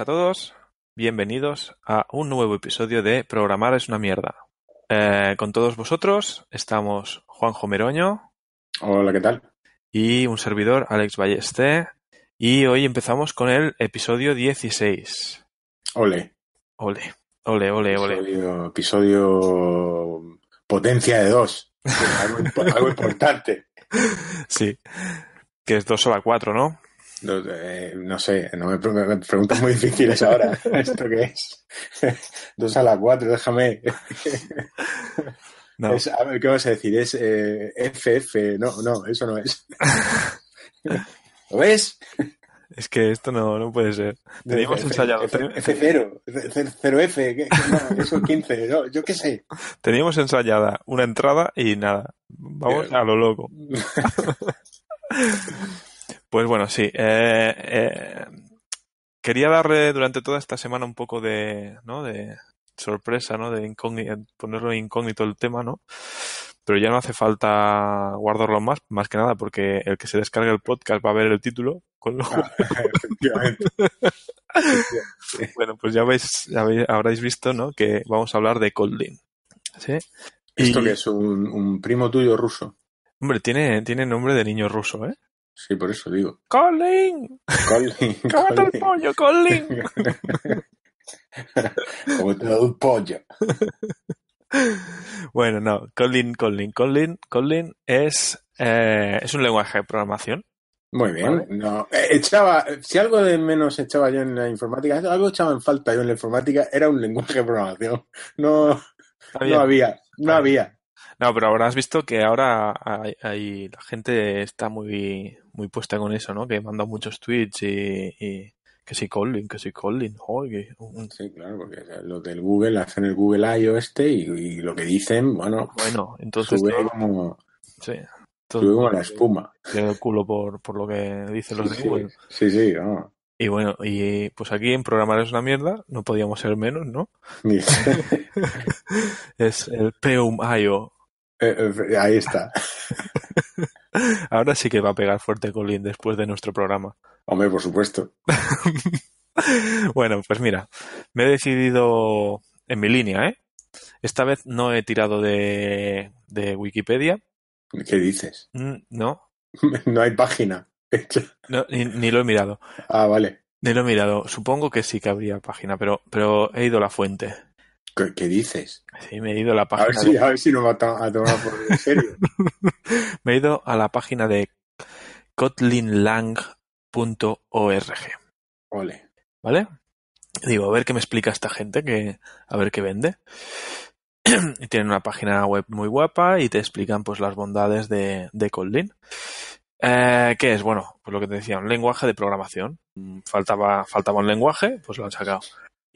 a todos. Bienvenidos a un nuevo episodio de Programar es una mierda. Eh, con todos vosotros estamos Juanjo Meroño. Hola, ¿qué tal? Y un servidor, Alex Ballesté. Y hoy empezamos con el episodio 16. Ole. Ole, ole, ole, ole. Episodio, potencia de dos. Algo, importante. sí. Que es 2 a 4, ¿no? Eh, no, sé, no me, preguntas muy difíciles ahora. ¿Esto qué es? Dos a la cuatro, déjame. a ver, ¿qué vas a decir? Es eh, FF. No, no, eso no es. ¿Lo ves? Es que esto no, no puede ser. Teníamos ensayado. F, F0, 0F, eso 15, no, yo qué sé. Teníamos ensayada una entrada y nada. Vamos a lo loco. Pues bueno, sí. Eh, eh, quería darle durante toda esta semana un poco de, sorpresa, ¿no? De ponerlo incógnito el tema, ¿no? Pero ya no hace falta guardarlo más, más que nada, porque el que se descargue el podcast va a ver el título, con lo ah, efectivamente. bueno, pues ya, veis, habréis visto, ¿no? Que vamos a hablar de Coldin. ¿Sí? ¿Esto que es? Un, un, primo tuyo ruso? Hombre, tiene, tiene nombre de niño ruso, ¿eh? Sí, por eso digo. ¡Colin! ¡Colin! el pollo, Colin! ¡Cómete un pollo! bueno, no. Colin, Colin, Colin, Colin es, eh, es un lenguaje de programación. Muy bien. No, eh, echaba, si algo de menos echaba yo en la informática, algo echaba en falta yo en la informática, era un lenguaje de programación. No, había, no había. No, pero ahora has visto que ahora hay, la gente está muy, muy puesta con eso, ¿no? Que manda muchos tweets y, que si Colin, que si calling, que Sí, claro, porque lo del Google hacen el Google I.O. este y, lo que dicen, bueno, pues, bueno entonces sube como, sí, como la espuma. Le el culo por, por lo que dicen los de Google. Sí, sí, ¿no? Y bueno, y pues aquí en programar es una mierda, no podíamos ser menos, ¿no? es el Peum IO. Eh, eh, ahí está. Ahora sí que va a pegar fuerte Colin después de nuestro programa. Hombre, por supuesto. bueno, pues mira, me he decidido en mi línea, ¿eh? Esta vez no he tirado de, de Wikipedia. ¿Qué dices? Mm, no. no hay página. no, ni, lo he mirado. Ah, vale. Ni lo he mirado. Supongo que sí que habría página, pero, pero he ido a la fuente. ¿Qué, dices? Sí, me he ido a la página. A ver si, de... va a, tomar por en serio. me he ido a la página de kotlinlang.org. Ole. ¿Vale? Digo, a ver qué me explica esta gente, que, a ver qué vende. y tienen una página web muy guapa y te explican pues las bondades de, Kotlin. Eh, ¿Qué es? Bueno, pues lo que te decía, un lenguaje de programación. Mm, faltaba, faltaba un lenguaje, pues lo han sacado.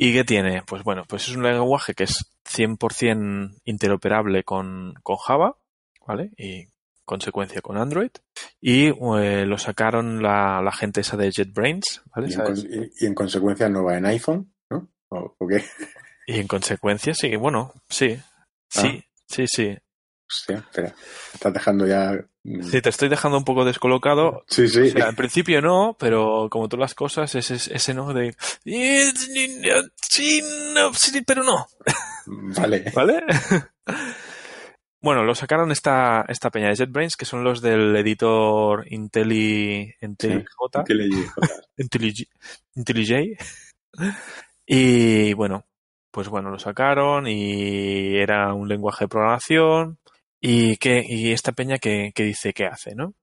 ¿Y qué tiene? Pues bueno, pues es un lenguaje que es 100% interoperable con, con Java, ¿vale? Y consecuencia con Android. Y eh, lo sacaron la, gente esa de JetBrains, ¿vale? Y, En, consecuencia no va en iPhone, ¿no? ¿O, qué? Y en consecuencia sí, bueno, sí, sí, ah. sí, sí. Hostia, dejando ya. Mm. Sí, te estoy dejando un poco descolocado. Sí, sí. en principio no, pero como todas las cosas, ese, ese no de. Sí, pero no. Mm, vale. ¿Vale? Bueno, lo sacaron esta, esta peña de JetBrains, que son los del editor IntelliJ. IntelliJ. IntelliJ. Y bueno, pues bueno, lo sacaron y era un lenguaje de programación y, y esta peña que, dice que hace, ¿no?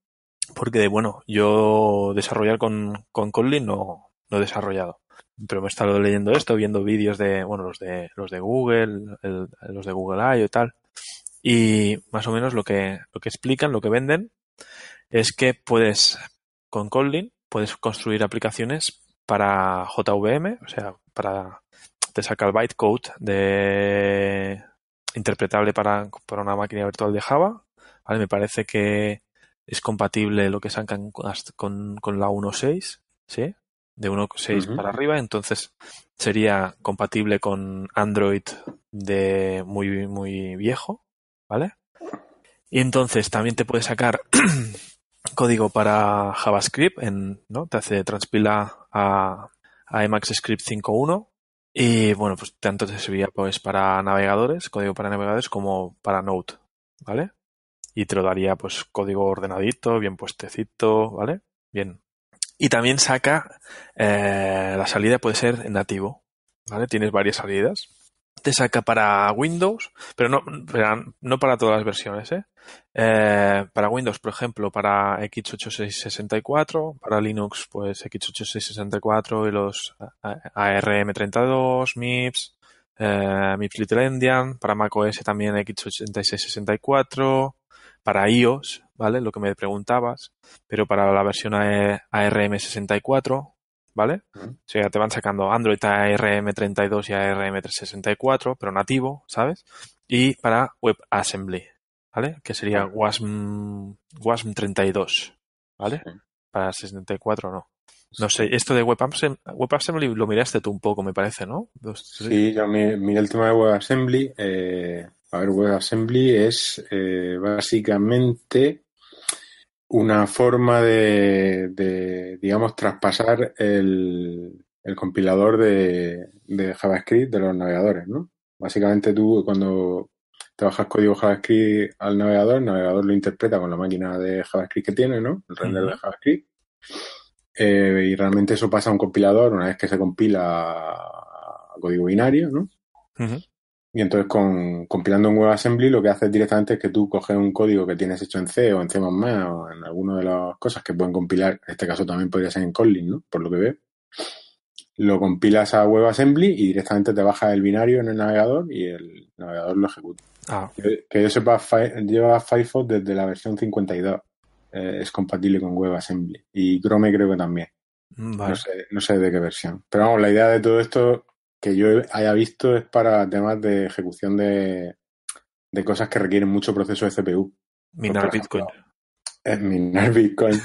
Porque bueno, yo desarrollar con, con Kotlin no, no he desarrollado. Pero me he estado leyendo esto, viendo vídeos de, bueno, los de, los de Google, los de Google I o tal. Y más o menos lo que, lo que explican, lo que venden, es que puedes, con Kotlin, puedes construir aplicaciones para JVM, o sea, para te saca el bytecode de, interpretable para, para una máquina virtual de Java. ¿vale? Me parece que es compatible lo que sacan con, con la 1.6, ¿sí? De 1.6 para arriba, entonces sería compatible con Android de muy, muy viejo, ¿vale? Y entonces también te puede sacar código para JavaScript, en, ¿no? Te hace transpila a, a Emacs Script 5.1 y bueno, pues tanto te serviría pues para navegadores, código para navegadores, como para Node, ¿vale? Y te lo daría pues código ordenadito, bien puestecito, ¿vale? Bien. Y también saca, eh, la salida puede ser en nativo, ¿vale? Tienes varias salidas saca para Windows, pero no, para todas las versiones, ¿eh? Eh, para Windows, por ejemplo, para x86-64, para Linux, pues x86-64 y los eh, ARM32, MIPS, MIPS Little Endian, para macOS también x86-64, para iOS, ¿vale? Lo que me preguntabas, pero para la versión ARM64, ¿vale? O sea, te van sacando Android ARM32 y ARM364, pero nativo, ¿sabes? Y para WebAssembly, ¿vale? Que sería WASM, 32, ¿vale? Para 64 no. No sé, esto de WebAssembly, lo miraste tú un poco, me parece, ¿no? sí, yo miré el tema de WebAssembly. Eh, a ver, WebAssembly es eh, básicamente una forma de, digamos, traspasar el, el compilador de, de, JavaScript de los navegadores, ¿no? Básicamente tú cuando trabajas código JavaScript al navegador, el navegador lo interpreta con la máquina de JavaScript que tiene, ¿no? El render de JavaScript. Eh, y realmente eso pasa a un compilador una vez que se compila código binario, ¿no? Y entonces con, compilando en WebAssembly lo que haces directamente es que tú coges un código que tienes hecho en C o en C++ o en alguna de las cosas que pueden compilar, en este caso también podría ser en Kotlin, ¿no? Por lo que veo. Lo compilas a WebAssembly y directamente te baja el binario en el navegador y el navegador lo ejecuta. Ah. Que, yo sepa, lleva Firefox desde la versión 52. Eh, es compatible con WebAssembly. Y Chrome creo que también. Mm, no sé de qué versión. Pero vamos, la idea de todo esto que yo haya visto es para temas de ejecución de, de cosas que requieren mucho proceso de CPU. Minar Bitcoin. minar Bitcoin.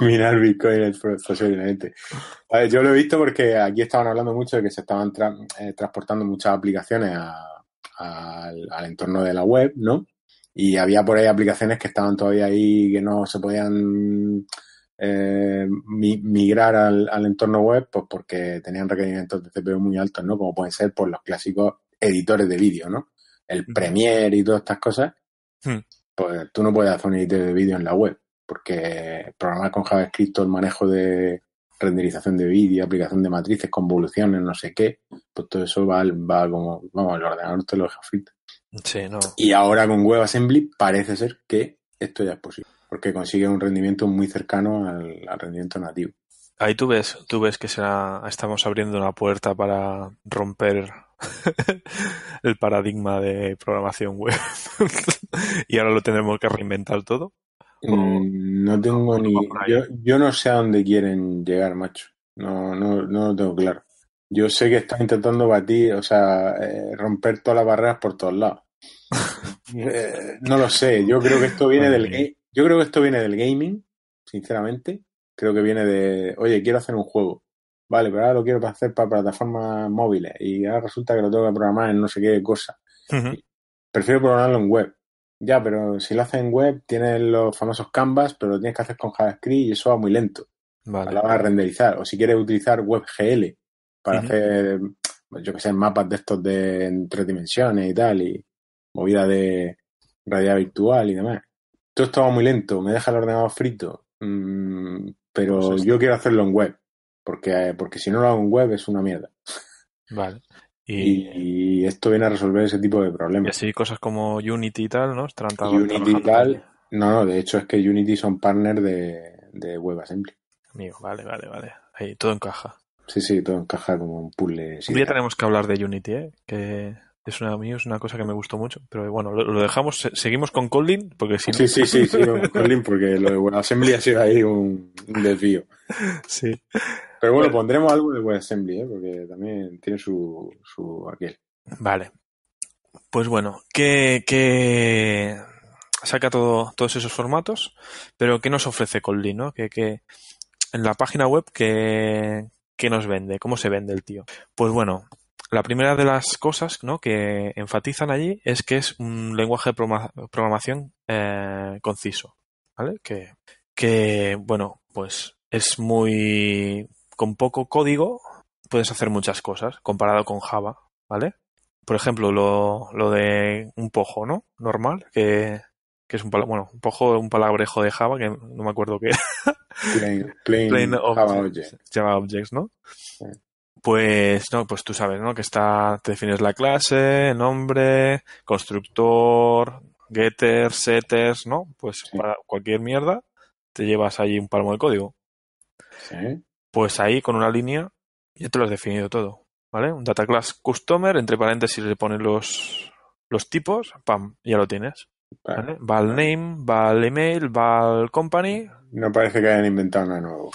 minar Bitcoin es posiblemente. A yo lo he visto porque aquí estaban hablando mucho de que se estaban eh, transportando muchas aplicaciones al, al, entorno de la web, ¿no? Y había por ahí aplicaciones que estaban todavía ahí, que no se podían eh, migrar al, entorno web, pues porque tenían requerimientos de CPU muy altos, ¿no? Como pueden ser por pues, los clásicos editores de vídeo, ¿no? El Premiere y todas estas cosas. Hmm. Pues tú no puedes hacer un editor de vídeo en la web, porque programar con JavaScript el manejo de renderización de vídeo, aplicación de matrices, convoluciones, no sé qué, pues todo eso va, va como, vamos, el ordenador te lo deja frito. Y ahora con WebAssembly parece ser que esto ya es posible porque consigue un rendimiento muy cercano al, rendimiento nativo. Ahí tú ves, tú ves que estamos abriendo una puerta para romper el paradigma de programación web y ahora lo tendremos que reinventar todo. Mm, no tengo ni. Yo, no sé a dónde quieren llegar, macho. No, no, no lo tengo claro. Yo sé que están intentando batir, o sea, eh, romper todas las barreras por todos lados. Eh, no lo sé. Yo creo que esto viene del, yo creo que esto viene del gaming, sinceramente. Creo que viene de, oye, quiero hacer un juego. Vale, pero ahora lo quiero hacer para plataformas móviles y ahora resulta que lo tengo que programar en no sé qué cosa. Prefiero programarlo en web. Ya, pero si lo haces en web, tienes los famosos canvas, pero lo tienes que hacer con JavaScript y eso va muy lento. Vale. A la hora de renderizar. O si quieres utilizar WebGL para hacer, yo que sé, mapas de estos de en tres dimensiones y tal, y movida de realidad virtual y demás. Todo estaba muy lento, me deja el ordenador frito. Mm, pero pues yo quiero hacerlo en web, porque, eh, porque si no lo hago en web es una mierda. Vale. Y, esto viene a resolver ese tipo de problemas. Y así cosas como Unity y tal, ¿no? Unity y tal, no, no, de hecho es que Unity son partner de, de WebAssembly. Amigo, vale, vale, vale. Ahí todo encaja. Sí, sí, todo encaja como un puzzle. Un día tenemos que hablar de Unity, ¿eh? Que es una, es una cosa que me gustó mucho. Pero bueno, lo, dejamos. Seguimos con Colin. porque Sí, sí, sí, sí porque lo de WebAssembly ha sido ahí un, desvío. Sí. Pero bueno, pondremos algo de WebAssembly, ¿eh? porque también tiene su, aquel. Vale. Pues bueno, que, saca todos esos formatos, pero ¿qué nos ofrece Colin? ¿no? Que, en la página web, ¿qué nos vende? ¿Cómo se vende el tío? Pues bueno, la primera de las cosas que enfatizan allí es que es un lenguaje de programación eh, conciso, ¿vale? Que, que, bueno, pues es muy... con poco código puedes hacer muchas cosas comparado con Java, ¿vale? Por ejemplo, lo, lo de un pojo, ¿no? Normal, que, que es un, bueno, un pojo, un palabrejo de Java, que no me acuerdo qué era. Plain, plain, plain Java Objects, ¿no? Pues no, pues tú sabes, ¿no? Que está, te defines la clase, nombre, constructor, getters, setters, ¿no? Pues para cualquier mierda te llevas ahí un palmo de código. Sí. Pues ahí con una línea ya te lo has definido todo, ¿vale? Un data class customer, entre paréntesis le pones los, los tipos, pam, ya lo tienes. Vale. name, va email, va company. No parece que hayan inventado nada nuevo.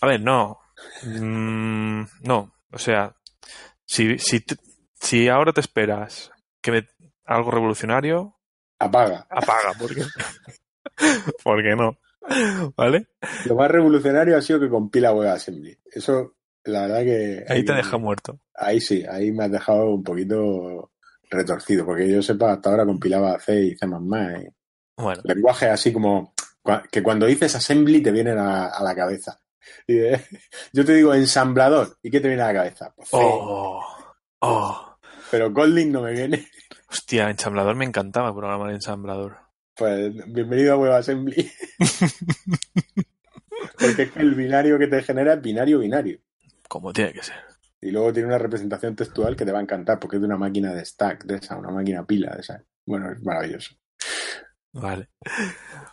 A ver, no. Mm, no, o sea, si, ahora te esperas que algo revolucionario... Apaga. Apaga, ¿por qué no. ¿Vale? Lo más revolucionario ha sido que compila assembly. Eso, la verdad que... Ahí, te deja muerto. Ahí sí, ahí me has dejado un poquito retorcido, porque yo sepa, hasta ahora compilaba C y C++. Lenguaje así como que cuando dices assembly te vienen a la cabeza. yo te digo ensamblador. ¿Y qué te viene a la cabeza? Pues oh, oh. Pero Golding no me viene. Hostia, ensamblador me encantaba programar ensamblador. Pues bienvenido a WebAssembly. Porque es que el binario que te genera es binario binario. Como tiene que ser. Y luego tiene una representación textual que te va a encantar porque es de una máquina de stack, de esa, una máquina pila de esa. Bueno, es maravilloso. Vale.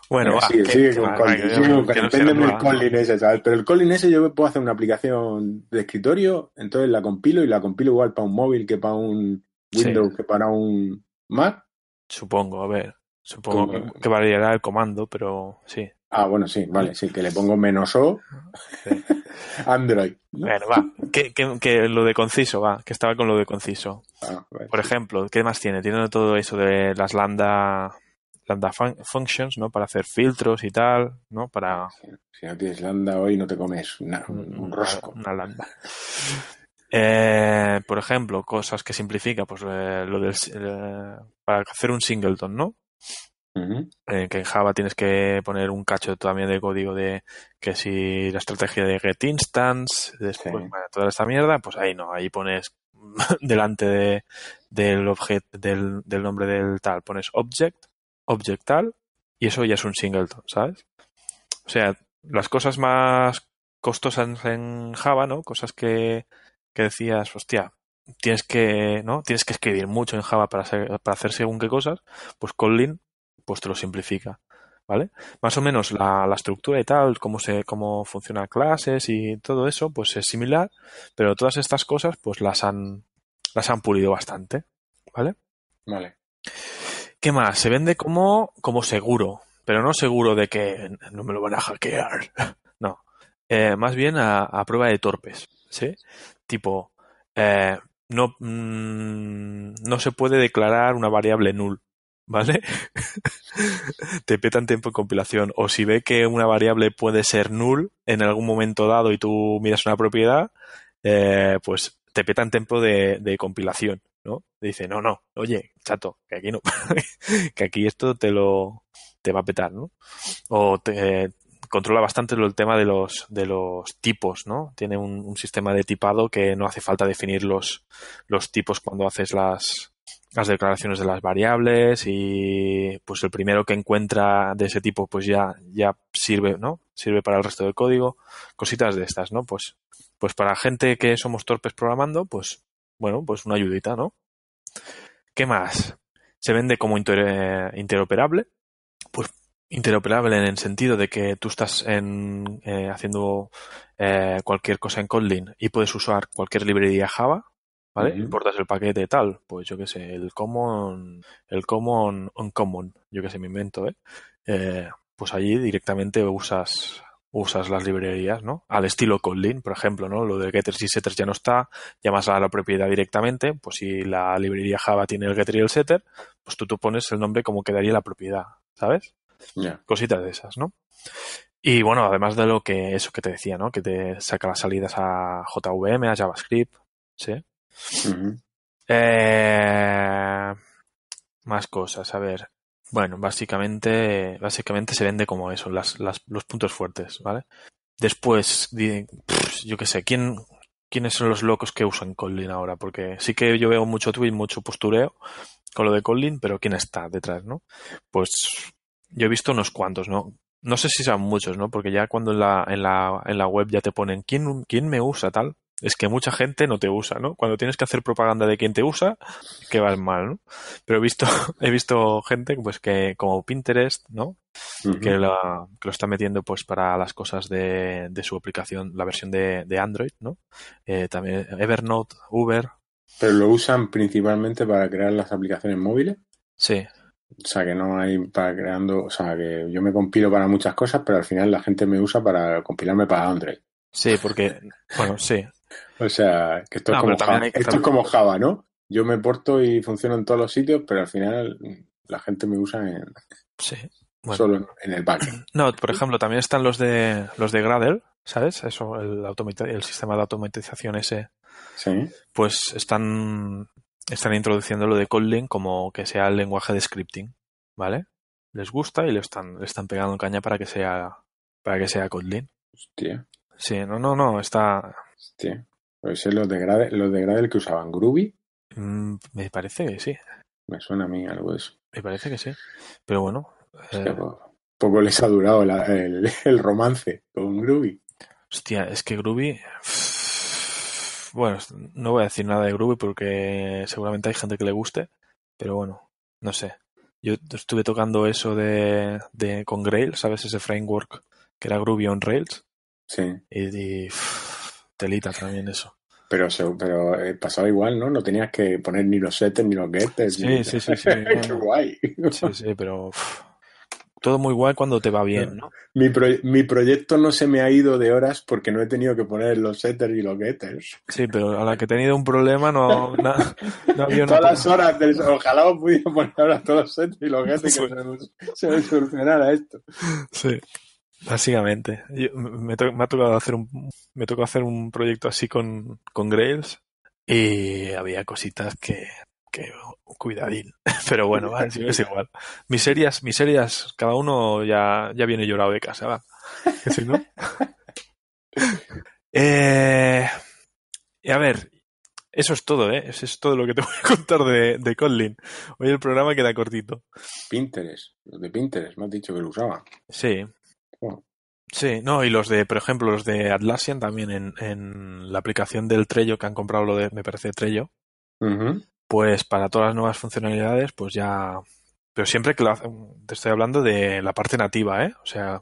Bueno, va, Sí, con Depende del Colin ese, ¿sabes? Pero el Colin ese yo puedo hacer una aplicación de escritorio, entonces la compilo y la compilo igual para un móvil que para un Windows, que para un Mac. Supongo, a ver. Supongo que, variará el comando, pero sí. Ah, bueno, sí, vale, sí, que le pongo menos O. Android. Bueno, va, que, que, lo de conciso, va, que estaba con lo de conciso. Ah, Por ejemplo, ¿qué más tiene? Tiene todo eso de las lambda lambda functions, ¿no? Para hacer filtros y tal, ¿no? Para... Si, no tienes lambda hoy no te comes mm, un, rosco. Una, lambda. Eh, por ejemplo, cosas que simplifica, pues eh, lo del... Eh, para hacer un singleton, ¿no? que en Java tienes que poner un cacho también de código de que si la estrategia de get instance, después toda esta mierda, pues ahí no, ahí pones delante del objeto del nombre del tal, pones object objectal y eso ya es un singleton, ¿sabes? O sea, las cosas más costosas en Java, ¿no? Cosas que, que decías, hostia, tienes que, ¿no? Tienes que escribir mucho en Java para, para hacer según qué cosas, pues Kotlin pues te lo simplifica, ¿vale? Más o menos la, la, estructura y tal, cómo se cómo funcionan clases y todo eso, pues es similar, pero todas estas cosas pues las han las han pulido bastante, ¿vale? Vale. ¿Qué más? Se vende como, como seguro, pero no seguro de que no me lo van a hackear. No. Eh, más bien a, prueba de torpes. ¿Sí? Tipo, eh, no, mm, no se puede declarar una variable null. ¿Vale? te petan tiempo de compilación. O si ve que una variable puede ser null en algún momento dado y tú miras una propiedad, eh, pues te petan tiempo de compilación. ¿no? Dice, no, no, oye, chato, que aquí no, que aquí esto te lo, te va a petar, ¿no? O te, eh, controla bastante el tema de los, de los tipos, ¿no? Tiene un, sistema de tipado que no hace falta definir los, los tipos cuando haces las, las declaraciones de las variables y pues el primero que encuentra de ese tipo pues ya, ya sirve, ¿no? Sirve para el resto del código, cositas de estas, ¿no? Pues, pues para gente que somos torpes programando, pues bueno, pues una ayudita, ¿no? ¿Qué más? Se vende como interoperable. Pues interoperable en el sentido de que tú estás en, eh, haciendo eh, cualquier cosa en Kotlin y puedes usar cualquier librería Java, ¿vale? Importas el paquete tal, pues yo qué sé, el common, el common, Common, yo qué sé, me invento, eh, eh pues allí directamente usas usas las librerías, ¿no? Al estilo Kotlin, por ejemplo, ¿no? Lo de getters y setters ya no está, llamas a la propiedad directamente, pues si la librería Java tiene el getter y el setter, pues tú, tú pones el nombre como quedaría la propiedad, ¿sabes? Cositas de esas, ¿no? Y bueno, además de lo que eso que te decía, ¿no? Que te saca las salidas a JVM, a JavaScript, ¿sí? Eh, más cosas, a ver. Bueno, básicamente, básicamente se vende como eso, las, los puntos fuertes, ¿vale? Después, yo qué sé, ¿quién, ¿quiénes son los locos que usan Collin ahora? Porque sí que yo veo mucho tweet, mucho postureo con lo de Collin, pero ¿quién está detrás, no? Pues yo he visto unos cuantos, ¿no? No sé si sean muchos, ¿no? Porque ya cuando en la, en la, en la web ya te ponen ¿quién, quién me usa tal, es que mucha gente no te usa, ¿no? Cuando tienes que hacer propaganda de quien te usa, que vas mal, ¿no? Pero he visto, he visto gente pues que como Pinterest, ¿no? que, lo está metiendo pues para las cosas de, su aplicación, la versión de, de Android, ¿no? Eh, también Evernote, Uber. Pero lo usan principalmente para crear las aplicaciones móviles. Sí. O sea, que no hay para creando, o sea, que yo me compilo para muchas cosas, pero al final la gente me usa para compilarme para Android. Sí, porque, bueno, sí, o sea, que esto, es, como Java. ¿no? Yo me porto y funciono en todos los sitios, pero al final la gente me usa en... Solo en el backend. No, por ejemplo, también están los de los de Gradle, ¿sabes? Eso, el, sistema de automatización ese. Sí. Pues están, están introduciendo lo de Kotlin como que sea el lenguaje de scripting, ¿vale? Les gusta y le están, le están pegando caña para que sea para que sea Kotlin. Hostia. Sí, no, no, no, está puede ser los de Gradle, los de Gradel que usaban Groovy. Mm, me parece que sí. Me suena a mí algo eso. Me parece que sí. Pero bueno. Eh, poco, les ha durado el, romance con Groovy. Hostia, es que Groovy. Bueno, no voy a decir nada de Groovy porque seguramente hay gente que le guste. Pero bueno, no sé. Yo estuve tocando eso de, de con Grail, ¿sabes? Ese framework que era Groovy on Rails. Sí. Y, y telita también eso. Pero, pero eh, pasaba igual, ¿no? No tenías que poner ni los setters ni los getters. Sí, sí, sí, sí. Qué guay. Sí, sí, pero todo muy guay cuando te va bien, ¿no? Mi, mi, proyecto no se me ha ido de horas porque no he tenido que poner los setters y los getters. Sí, pero a la que he tenido un problema no, no, había Todas las horas, ojalá pudiera poner ahora todos los setters y los getters que se, se me solucionara esto. Sí. Básicamente. me, ha tocado hacer un, me tocó hacer un proyecto así con, Grails y había cositas que, que cuidadín. Pero bueno, es igual. Miserias, miserias, cada uno ya, viene llorado de casa, va. Si no? eh, a ver, eso es todo, ¿eh? Eso es todo lo que te voy a contar de, de Kotlin. Hoy el programa queda cortito. Pinterest, de Pinterest, me has dicho que lo usaba. Sí, Sí, no, y los de, por ejemplo, los de Atlassian también en, la aplicación del Trello que han comprado, lo de, me parece, Trello, pues para todas las nuevas funcionalidades, pues ya... Pero siempre que lo hacen, te estoy hablando de la parte nativa, ¿eh? O sea,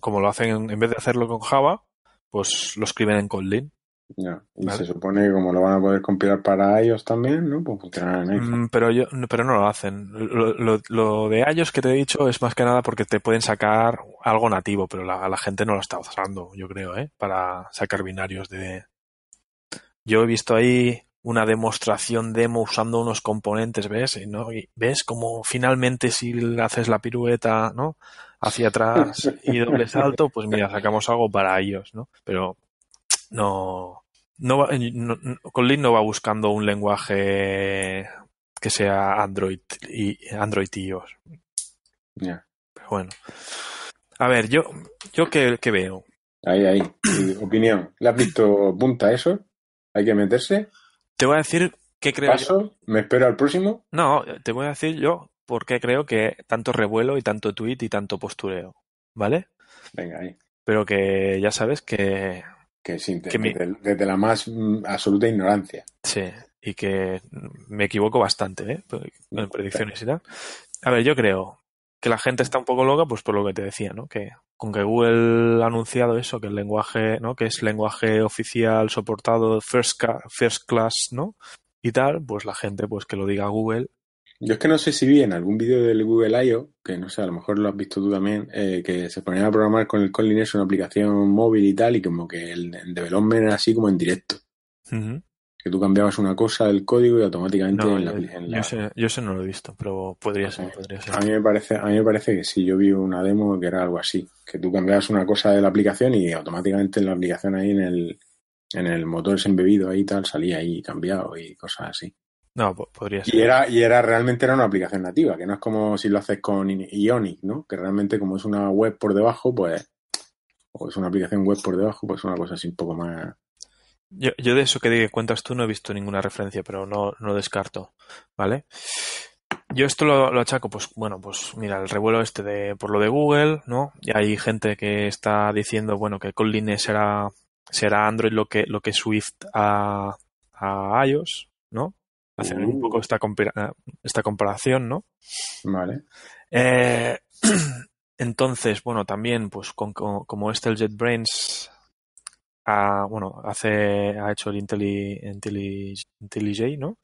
como lo hacen, en vez de hacerlo con Java, pues lo escriben en Kotlin. Ya. Y se supone que como lo van a poder compilar para ellos también, ¿no? Pues mm, pero, yo, pero no lo hacen. Lo, de ellos que te he dicho es más que nada porque te pueden sacar algo nativo, pero la, la gente no lo está usando, yo creo, ¿eh? Para sacar binarios de... Yo he visto ahí una demostración demo usando unos componentes, ¿ves? Y, ¿no? ves como finalmente si haces la pirueta, ¿no? Hacia atrás y doble salto, pues mira, sacamos algo para ellos, ¿no? Pero no, no, va, no, no va buscando un lenguaje que sea Android y Android y bueno. A ver, yo, yo qué, veo. Ahí, ahí. Opinión. ¿Le has visto punta eso? ¿Hay que meterse? Te voy a decir qué creo. ¿Paso? ¿Me espero al próximo? No, te voy a decir yo por qué creo que tanto revuelo y tanto tweet y tanto postureo. ¿Vale? Venga, ahí. Pero que ya sabes que que, sin, desde, la más mm, absoluta ignorancia. Sí, y que me equivoco bastante ¿eh? en predicciones y tal. A ver, yo creo que la gente está un poco loca, pues por lo que te decía, ¿no? Que con que Google ha anunciado eso, que el lenguaje, ¿no? Que es lenguaje oficial soportado first, first class, ¿no? Y tal, pues la gente, pues que lo diga Google, yo es que no sé si vi en algún vídeo del Google I.O., que no sé, a lo mejor lo has visto tú también, eh, que se ponían a programar con el es una aplicación móvil y tal, y como que el, development era así como en directo. Que tú cambiabas una cosa del código y automáticamente en la, aplicación. Yo, sé, yo, sé, no lo he visto, pero podría ser, A mí me parece, a mí me parece que sí, yo vi una demo que era algo así, que tú cambiabas una cosa de la aplicación y automáticamente en la aplicación ahí en el, en el motor ese embebido ahí tal, salía ahí cambiado y cosas así. No, podría ser. Y era, y era realmente era una aplicación nativa, que no es como si lo haces con Ionic, ¿no? Que realmente como es una web por debajo, pues, o es una aplicación web por debajo, pues una cosa así un poco más... Yo, de eso que de cuentas tú no he visto ninguna referencia, pero no, no descarto, ¿vale? Yo esto lo, achaco, pues bueno, pues mira, el revuelo este de por lo de Google, ¿no? Y hay gente que está diciendo, bueno, que Kotlin será, será Android lo que, lo que Swift a, a iOS, ¿no? hacer uh. un poco esta, ah, esta comparación, ¿no? Vale. Eh, entonces, bueno, también, pues como este el JetBrains bueno, hace, ha hecho el IntelliJ, ¿no?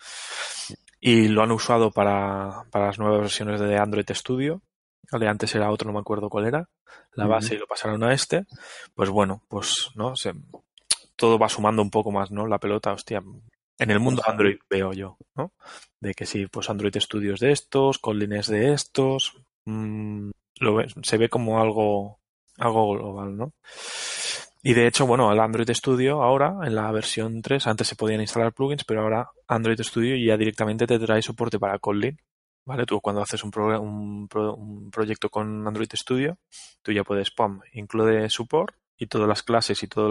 Y lo han usado para, las nuevas versiones de Android Studio. antes era otro, no me acuerdo cuál era. La base y lo pasaron a este. Pues bueno, pues, ¿no? Se, todo va sumando un poco más, ¿no? La pelota, hostia, en el mundo pues Android veo yo, ¿no? De que sí, pues Android Studio es de estos, Kotlin es de estos, mm, lo, se ve como algo, algo global, ¿no? Y de hecho, bueno, el Android Studio ahora, en la versión 3, antes se podían instalar plugins, pero ahora Android Studio ya directamente te trae soporte para Kotlin. ¿Vale? Tú cuando haces un, un, proyecto con Android Studio, tú ya puedes, Pum, incluye soporte, y todas las clases y todos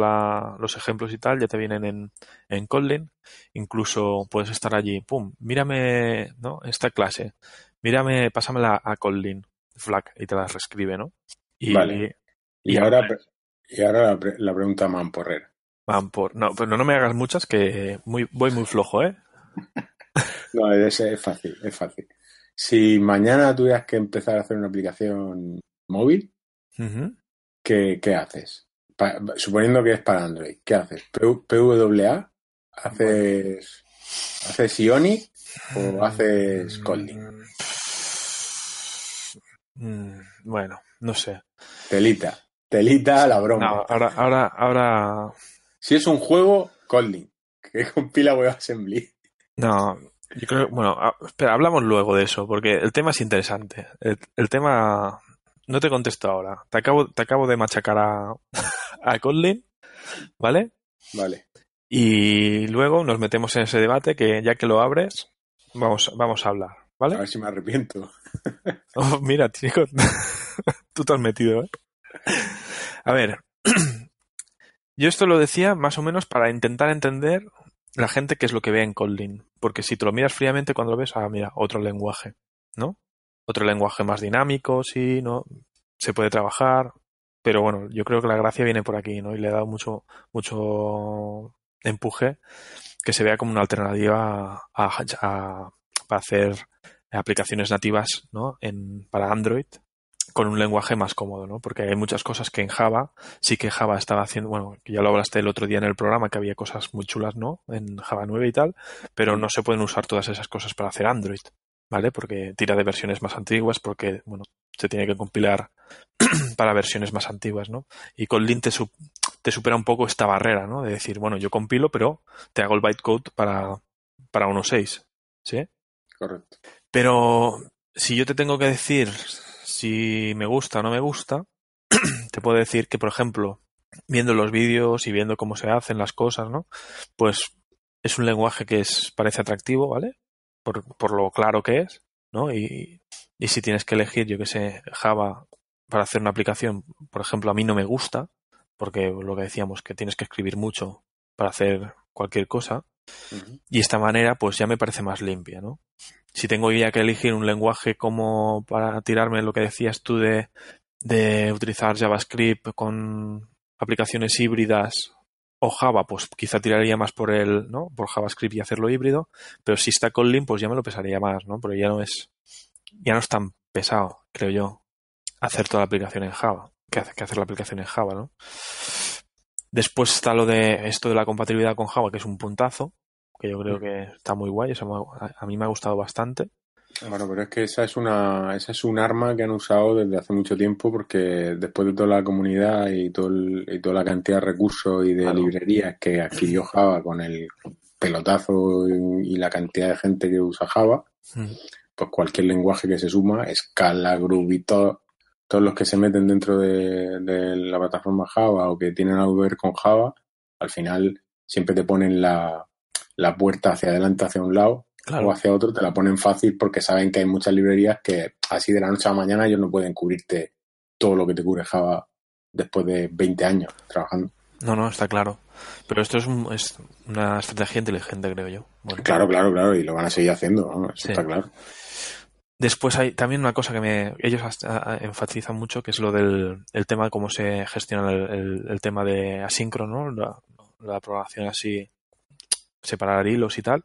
los ejemplos y tal ya te vienen en, en Kotlin. Incluso puedes estar allí, pum, mírame ¿no? esta clase, mírame, pásamela a Kotlin, Flag, y te la reescribe, ¿no? Y, vale. y, ahora, y ahora la, pregunta Manporrer. Manpor no, pero no me hagas muchas que muy, voy muy flojo, ¿eh? no, es, fácil, es fácil. Si mañana tuvieras que empezar a hacer una aplicación móvil, ¿qué haces? suponiendo que es para Android, ¿qué haces? ¿PWA? ¿Haces, haces Ionic o haces Colding? Mm, mm, bueno, no sé. Telita, telita la broma. ahora, ahora, ahora. Si es un juego, Colding. que compila WebAssembly. No, yo creo, bueno, espera, hablamos luego de eso, porque el tema es interesante. el tema no te contesto ahora. Te acabo, de machacar a, a Kotlin, ¿vale? Vale. Y luego nos metemos en ese debate que ya que lo abres, vamos, vamos a hablar, ¿vale? A ver si me arrepiento. Oh, mira, chico, tú te has metido, ¿eh? A ver, yo esto lo decía más o menos para intentar entender la gente qué es lo que ve en Kotlin. Porque si te lo miras fríamente cuando lo ves, ah, mira, otro lenguaje, ¿no? otro lenguaje más dinámico, sí, ¿no? Se puede trabajar, pero bueno, yo creo que la gracia viene por aquí, ¿no? Y le ha dado mucho, mucho empuje que se vea como una alternativa a, para hacer aplicaciones nativas, ¿no? En, para Android con un lenguaje más cómodo, ¿no? Porque hay muchas cosas que en Java, sí que Java estaba haciendo, bueno, que ya lo hablaste el otro día en el programa, que había cosas muy chulas, ¿no? En Java 9 y tal, pero no se pueden usar todas esas cosas para hacer Android. ¿vale? Porque tira de versiones más antiguas, porque, bueno, se tiene que compilar para versiones más antiguas, ¿no? Y con te, te supera un poco esta barrera, ¿no? De decir, bueno, yo compilo, pero te hago el bytecode para, para 1.6, ¿sí? Correcto. Pero si yo te tengo que decir si me gusta o no me gusta, te puedo decir que, por ejemplo, viendo los vídeos y viendo cómo se hacen las cosas, ¿no? Pues es un lenguaje que es, parece atractivo, ¿vale? por, lo claro que es, ¿no? Y, si tienes que elegir, yo que sé, Java para hacer una aplicación, por ejemplo, a mí no me gusta, porque lo que decíamos, que tienes que escribir mucho para hacer cualquier cosa, y esta manera pues ya me parece más limpia, ¿no? Si tengo ya que elegir un lenguaje como para tirarme lo que decías tú de utilizar JavaScript con aplicaciones híbridas o Java, pues quizá tiraría más por el, ¿no? Por JavaScript y hacerlo híbrido, pero si está Kotlin, pues ya me lo pesaría más, ¿no? Pero ya no es, ya no es tan pesado, creo yo, hacer toda la aplicación en Java, que, hace, que hacer la aplicación en Java, ¿no? Después está lo de esto de la compatibilidad con Java, que es un puntazo, que yo creo mm. que está muy guay, eso a mí me ha gustado bastante. Bueno, pero es que esa es una, esa es un arma que han usado desde hace mucho tiempo porque después de toda la comunidad y, todo y toda la cantidad de recursos y de librerías que adquirió Java con el pelotazo y, la cantidad de gente que usa Java, hmm. pues cualquier lenguaje que se suma, Scala, Groovy, todos los que se meten dentro de, la plataforma Java o que tienen algo que ver con Java, al final siempre te ponen la, la puerta hacia adelante, hacia un lado, o hacia otro, te la ponen fácil porque saben que hay muchas librerías que así de la noche a la mañana ellos no pueden cubrirte todo lo que te cubre Java después de 20 años trabajando. No, no, está claro. Pero esto es, una estrategia inteligente, creo yo. claro, claro, claro, y lo van a seguir haciendo, está claro. Después hay también una cosa que me, ellos enfatizan mucho, que es lo del tema de cómo se gestiona el, tema de asíncrono, la, la programación así, separar hilos y tal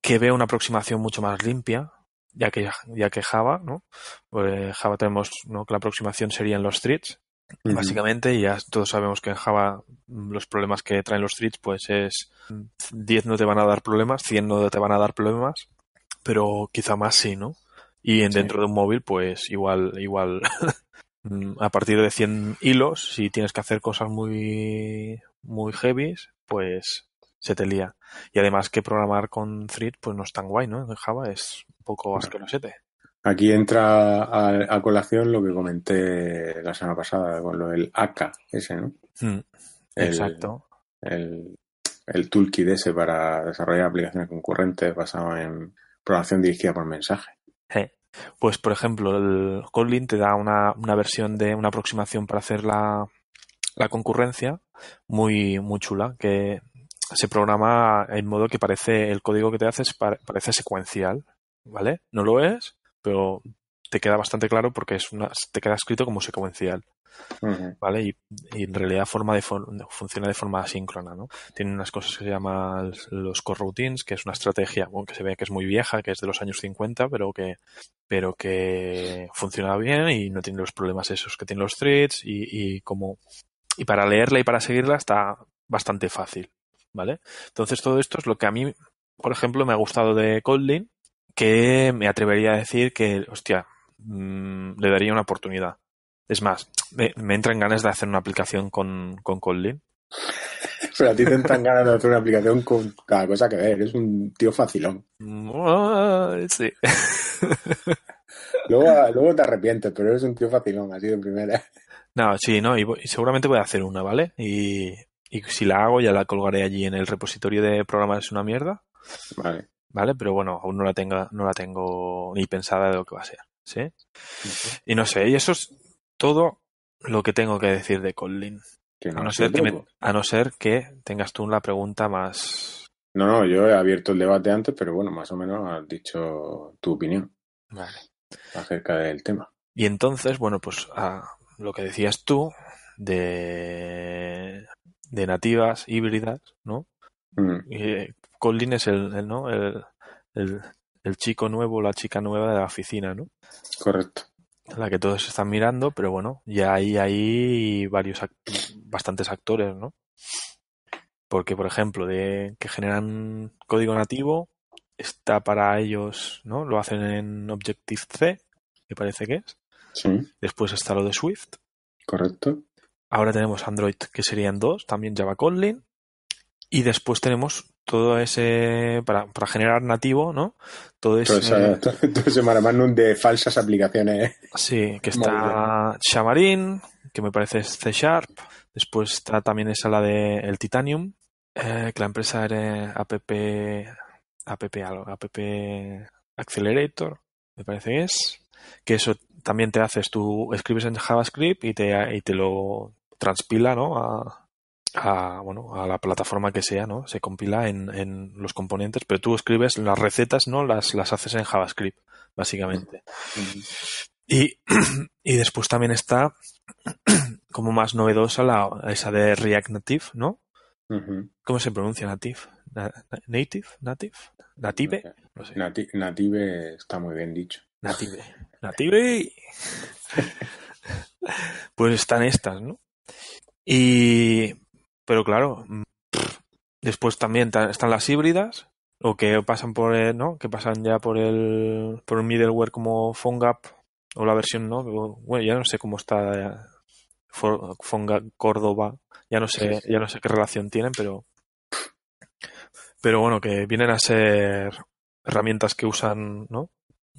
que vea una aproximación mucho más limpia, ya que, ya que Java, ¿no? Pues eh, Java tenemos ¿no? que la aproximación sería en los streets. básicamente, y ya todos sabemos que en Java mm, los problemas que traen los streets, pues es 10 mm, no te van a dar problemas, 100 no te van a dar problemas, pero quizá más sí, ¿no? Y en, dentro de un móvil, pues igual, igual, mm, a partir de 100 hilos, si tienes que hacer cosas muy, muy heavies, pues se te lía. Y además que programar con thread pues no es tan guay, ¿no? En Java es un poco bueno, asquerosete. Aquí entra a, colación lo que comenté la semana pasada con lo del AK ese, ¿no? Hmm. exacto. El, el toolkit ese para desarrollar aplicaciones concurrentes basado en programación dirigida por mensaje. Pues, por ejemplo, el Kotlin te da una, una, versión de una aproximación para hacer la, la concurrencia muy, muy chula, que se programa en modo que parece el código que te haces parece secuencial, ¿vale? No lo es, pero te queda bastante claro porque es una, te queda escrito como secuencial, ¿vale? Y, en realidad forma de funciona de forma asíncrona, ¿no? Tiene unas cosas que se llaman los coroutines, que es una estrategia que se ve que es muy vieja, que es de los años 50, pero que pero que funciona bien y no tiene los problemas esos que tienen los threads y como y para leerla y para seguirla está bastante fácil. ¿vale? Entonces todo esto es lo que a mí, por ejemplo, me ha gustado de Kotlin que me atrevería a decir que, hostia, mm, le daría una oportunidad. Es más, me, entran ganas de hacer una aplicación con, con Kotlin. Pero a ti te entran ganas de hacer una aplicación con cada cosa que ver. Es un tío facilón. Sí. luego, luego te arrepientes, pero eres un tío facilón, así de primera. No, sí, no, y seguramente voy a hacer una, ¿vale? Y y si la hago ya la colgaré allí en el repositorio de programas es una mierda. Vale. Vale, pero bueno, aún no la tenga, no la tengo ni pensada de lo que va a ser, ¿sí? Y no sé, y eso es todo lo que tengo que decir de Colin a, no ser que pues. a no ser que tengas tú una pregunta más. No, no, yo he abierto el debate antes, pero bueno, más o menos has dicho tu opinión. Vale. Acerca del tema. Y entonces, bueno, pues a lo que decías tú de de nativas, híbridas, ¿no? Mm. Eh, Colin es el, ¿no? El, chico nuevo, la chica nueva de la oficina, ¿no? Correcto. La que todos están mirando, pero bueno, ya hay ahí varios, bastantes actores, ¿no? Porque, por ejemplo, de que generan código nativo, está para ellos, ¿no? Lo hacen en Objective-C, me parece que es. Sí. Después está lo de Swift. Correcto. Ahora tenemos Android, que serían dos, también Java Kotlin. Y después tenemos todo ese, para, generar nativo, ¿no? Todo ese... Todo, ese, de falsas aplicaciones. Sí, que está Xamarin, que me parece es C Sharp. Después está también esa la de el Titanium, eh, que la empresa era app, app algo, app Accelerator, me parece que es. Que eso también te haces, tú escribes en JavaScript y te, y te lo transpila ¿no? a, bueno, a la plataforma que sea, ¿no? se compila en, en los componentes, pero tú escribes las recetas, ¿no? las, las haces en JavaScript, básicamente. Y, y después también está como más novedosa la, esa de React Native, ¿no? ¿Cómo se pronuncia native? native, native, native, native está muy bien dicho. Native, native. pues están estas, ¿no? Y, pero claro, mm, después también están las híbridas, o que pasan por, eh, ¿no? Que pasan ya por el, por un middleware como PhoneGap, o la versión, ¿no? Bueno, ya no sé cómo está eh, PhoneGap Córdoba, ya no sé, ya no sé qué relación tienen, pero, pero bueno, que vienen a ser herramientas que usan, ¿no?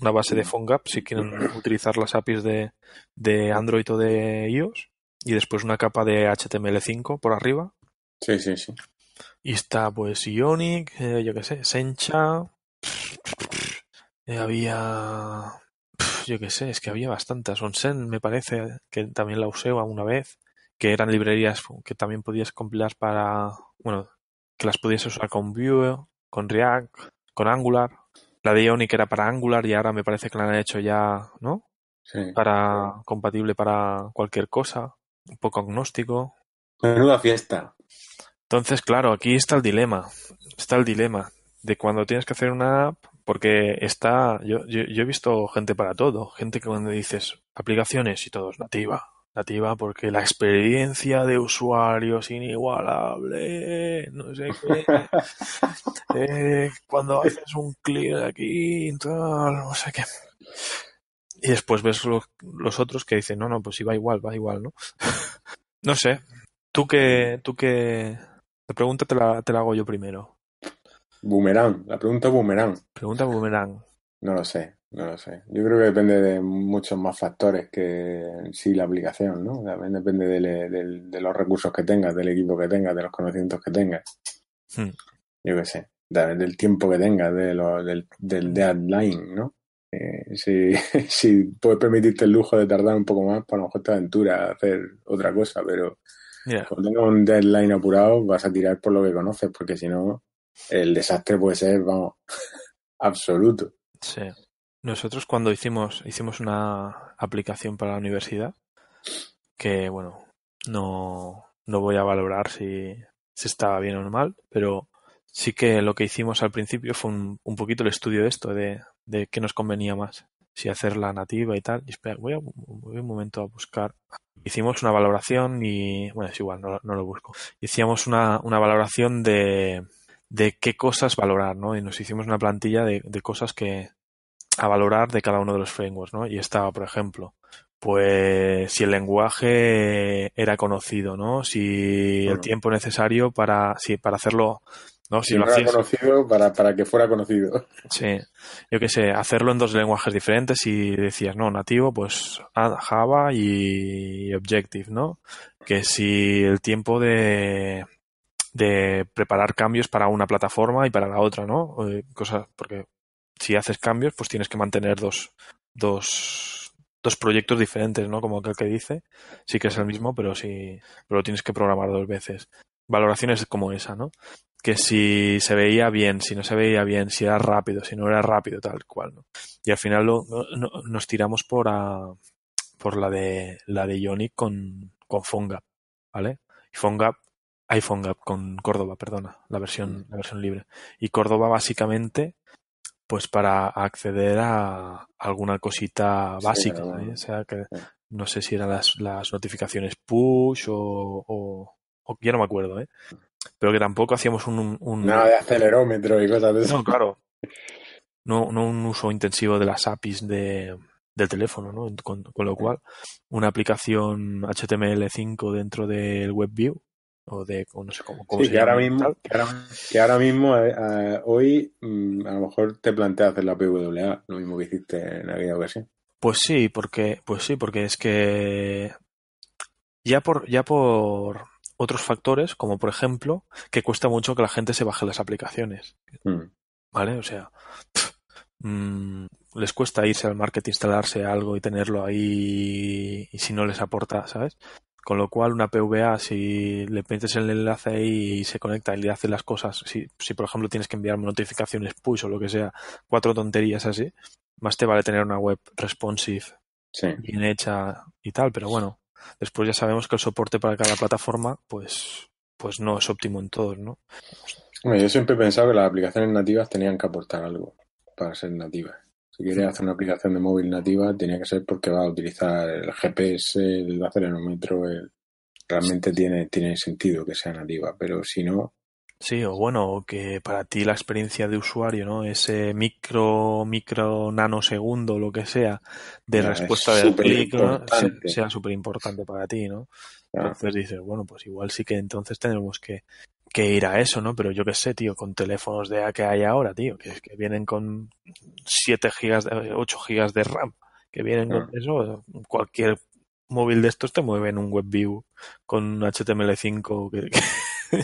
Una base de mm. PhoneGap, si quieren mm. utilizar las APIs de, de Android o de iOS y después una capa de HTML5 por arriba. Sí, sí, sí. Y está pues Ionic, eh, yo qué sé, Sencha. Eh, había. Yo qué sé, es que había bastantes. Onsen, me parece, que también la usé una vez, que eran librerías que también podías compilar para. Bueno, que las podías usar con Vue, con React, con Angular. La de Ionic era para Angular y ahora me parece que la han hecho ya, ¿no? Sí. Para, compatible para cualquier cosa un poco agnóstico. Menuda fiesta. Entonces, claro, aquí está el dilema. Está el dilema de cuando tienes que hacer una app, porque está. Yo, yo, he visto gente para todo. Gente que cuando dices aplicaciones y todo es nativa. Nativa porque la experiencia de usuario es inigualable. No sé qué. Eh, cuando haces un clic aquí y tal, no sé qué. Y después ves los, otros que dicen, no, no, pues si va igual, va igual, ¿no? no sé. Tú que, tú que, la pregunta te la, hago yo primero. Boomerang, la pregunta boomerang. Pregunta boomerang. No lo sé, no lo sé. Yo creo que depende de muchos más factores que sí la aplicación, ¿no? También depende de, los recursos que tengas, del equipo que tengas, de los conocimientos que tengas. Hmm. Yo qué sé. del tiempo que tengas, de del, del deadline, ¿no? Eh, si, puedes permitirte el lujo de tardar un poco más, para pues lo mejor te aventura hacer otra cosa, pero cuando tengas un deadline apurado vas a tirar por lo que conoces, porque si no, el desastre puede ser, vamos, absoluto. Sí. Nosotros cuando hicimos, hicimos una aplicación para la universidad, que bueno, no, no voy a valorar si, si estaba bien o mal, pero sí que lo que hicimos al principio fue un, un poquito el estudio de esto, de, de qué nos convenía más, si hacerla nativa y tal. voy, a, un momento a buscar. Hicimos una valoración y, bueno, es igual, no, lo busco. Hicimos una, valoración de, de, qué cosas valorar, ¿no? Y nos hicimos una plantilla de, cosas que a valorar de cada uno de los frameworks, ¿no? Y estaba, por ejemplo, pues si el lenguaje era conocido, ¿no? Si el tiempo necesario para, para hacerlo conocido, para, que fuera conocido. Sí, yo qué sé, hacerlo en dos lenguajes diferentes y decías, no, nativo, pues Java y Objective, ¿no? Que si el tiempo de, de preparar cambios para una plataforma y para la otra, ¿no? Eh, Cosas, porque si haces cambios, pues tienes que mantener dos, dos, proyectos diferentes, ¿no? Como aquel que dice, sí que es el mismo, pero sí, pero lo tienes que programar dos veces valoraciones como esa, ¿no? que si se veía bien, si no se veía bien, si era rápido, si no era rápido, tal cual. ¿no? Y al final lo, nos tiramos por, por la de la de Ionic con, con PhoneGap, ¿vale? Y PhoneGap, hay con Córdoba, perdona, la versión, mm. la versión libre. Y Córdoba básicamente, pues para acceder a alguna cosita básica, ¿eh? o sea que no sé si eran las, las notificaciones push o, o, o ya no me acuerdo, ¿eh? Mm pero que tampoco hacíamos un... Nada de acelerómetro y cosas de eso. No, claro. No, un uso intensivo de las APIs de, del teléfono, ¿no? Con, lo cual, una aplicación HTML5 dentro del WebView o de, no sé cómo, cómo que, ahora mismo, que, eh, ahora, eh, mismo, hoy, mm, a lo mejor te planteas hacer la PWA, lo mismo que hiciste en aquella ocasión. Pues sí, porque, pues sí, porque es que ya por, ya por, otros factores, como por ejemplo, que cuesta mucho que la gente se baje las aplicaciones. Hmm. ¿Vale? O sea, mm, les cuesta irse al market, instalarse algo y tenerlo ahí y si no les aporta, ¿sabes? Con lo cual, una PVA, si le metes el enlace ahí y se conecta y le hace las cosas, si, si por ejemplo tienes que enviar notificaciones push o lo que sea, cuatro tonterías así, más te vale tener una web responsive, bien hecha y tal, pero bueno, Después ya sabemos que el soporte para cada plataforma, pues, pues no es óptimo en todos, ¿no? yo siempre he pensado que las aplicaciones nativas tenían que aportar algo para ser nativas. Si quieres hacer una aplicación de móvil nativa, tenía que ser porque va a utilizar el GPS, el acelerómetro, realmente tiene, tiene sentido que sea nativa, pero si no, Sí, o bueno, que para ti la experiencia de usuario, ¿no? Ese micro, micro nanosegundo, lo que sea, de respuesta del clic, sea súper importante para ti, ¿no? Entonces dices, bueno, pues igual sí que entonces tenemos que, ir a eso, ¿no? Pero yo qué sé, tío, con teléfonos de A que hay ahora, tío, que, vienen con 7 gigas, 8 gigas de RAM, que vienen con eso, cualquier móvil de estos te mueve en un web view con un HTML5 que...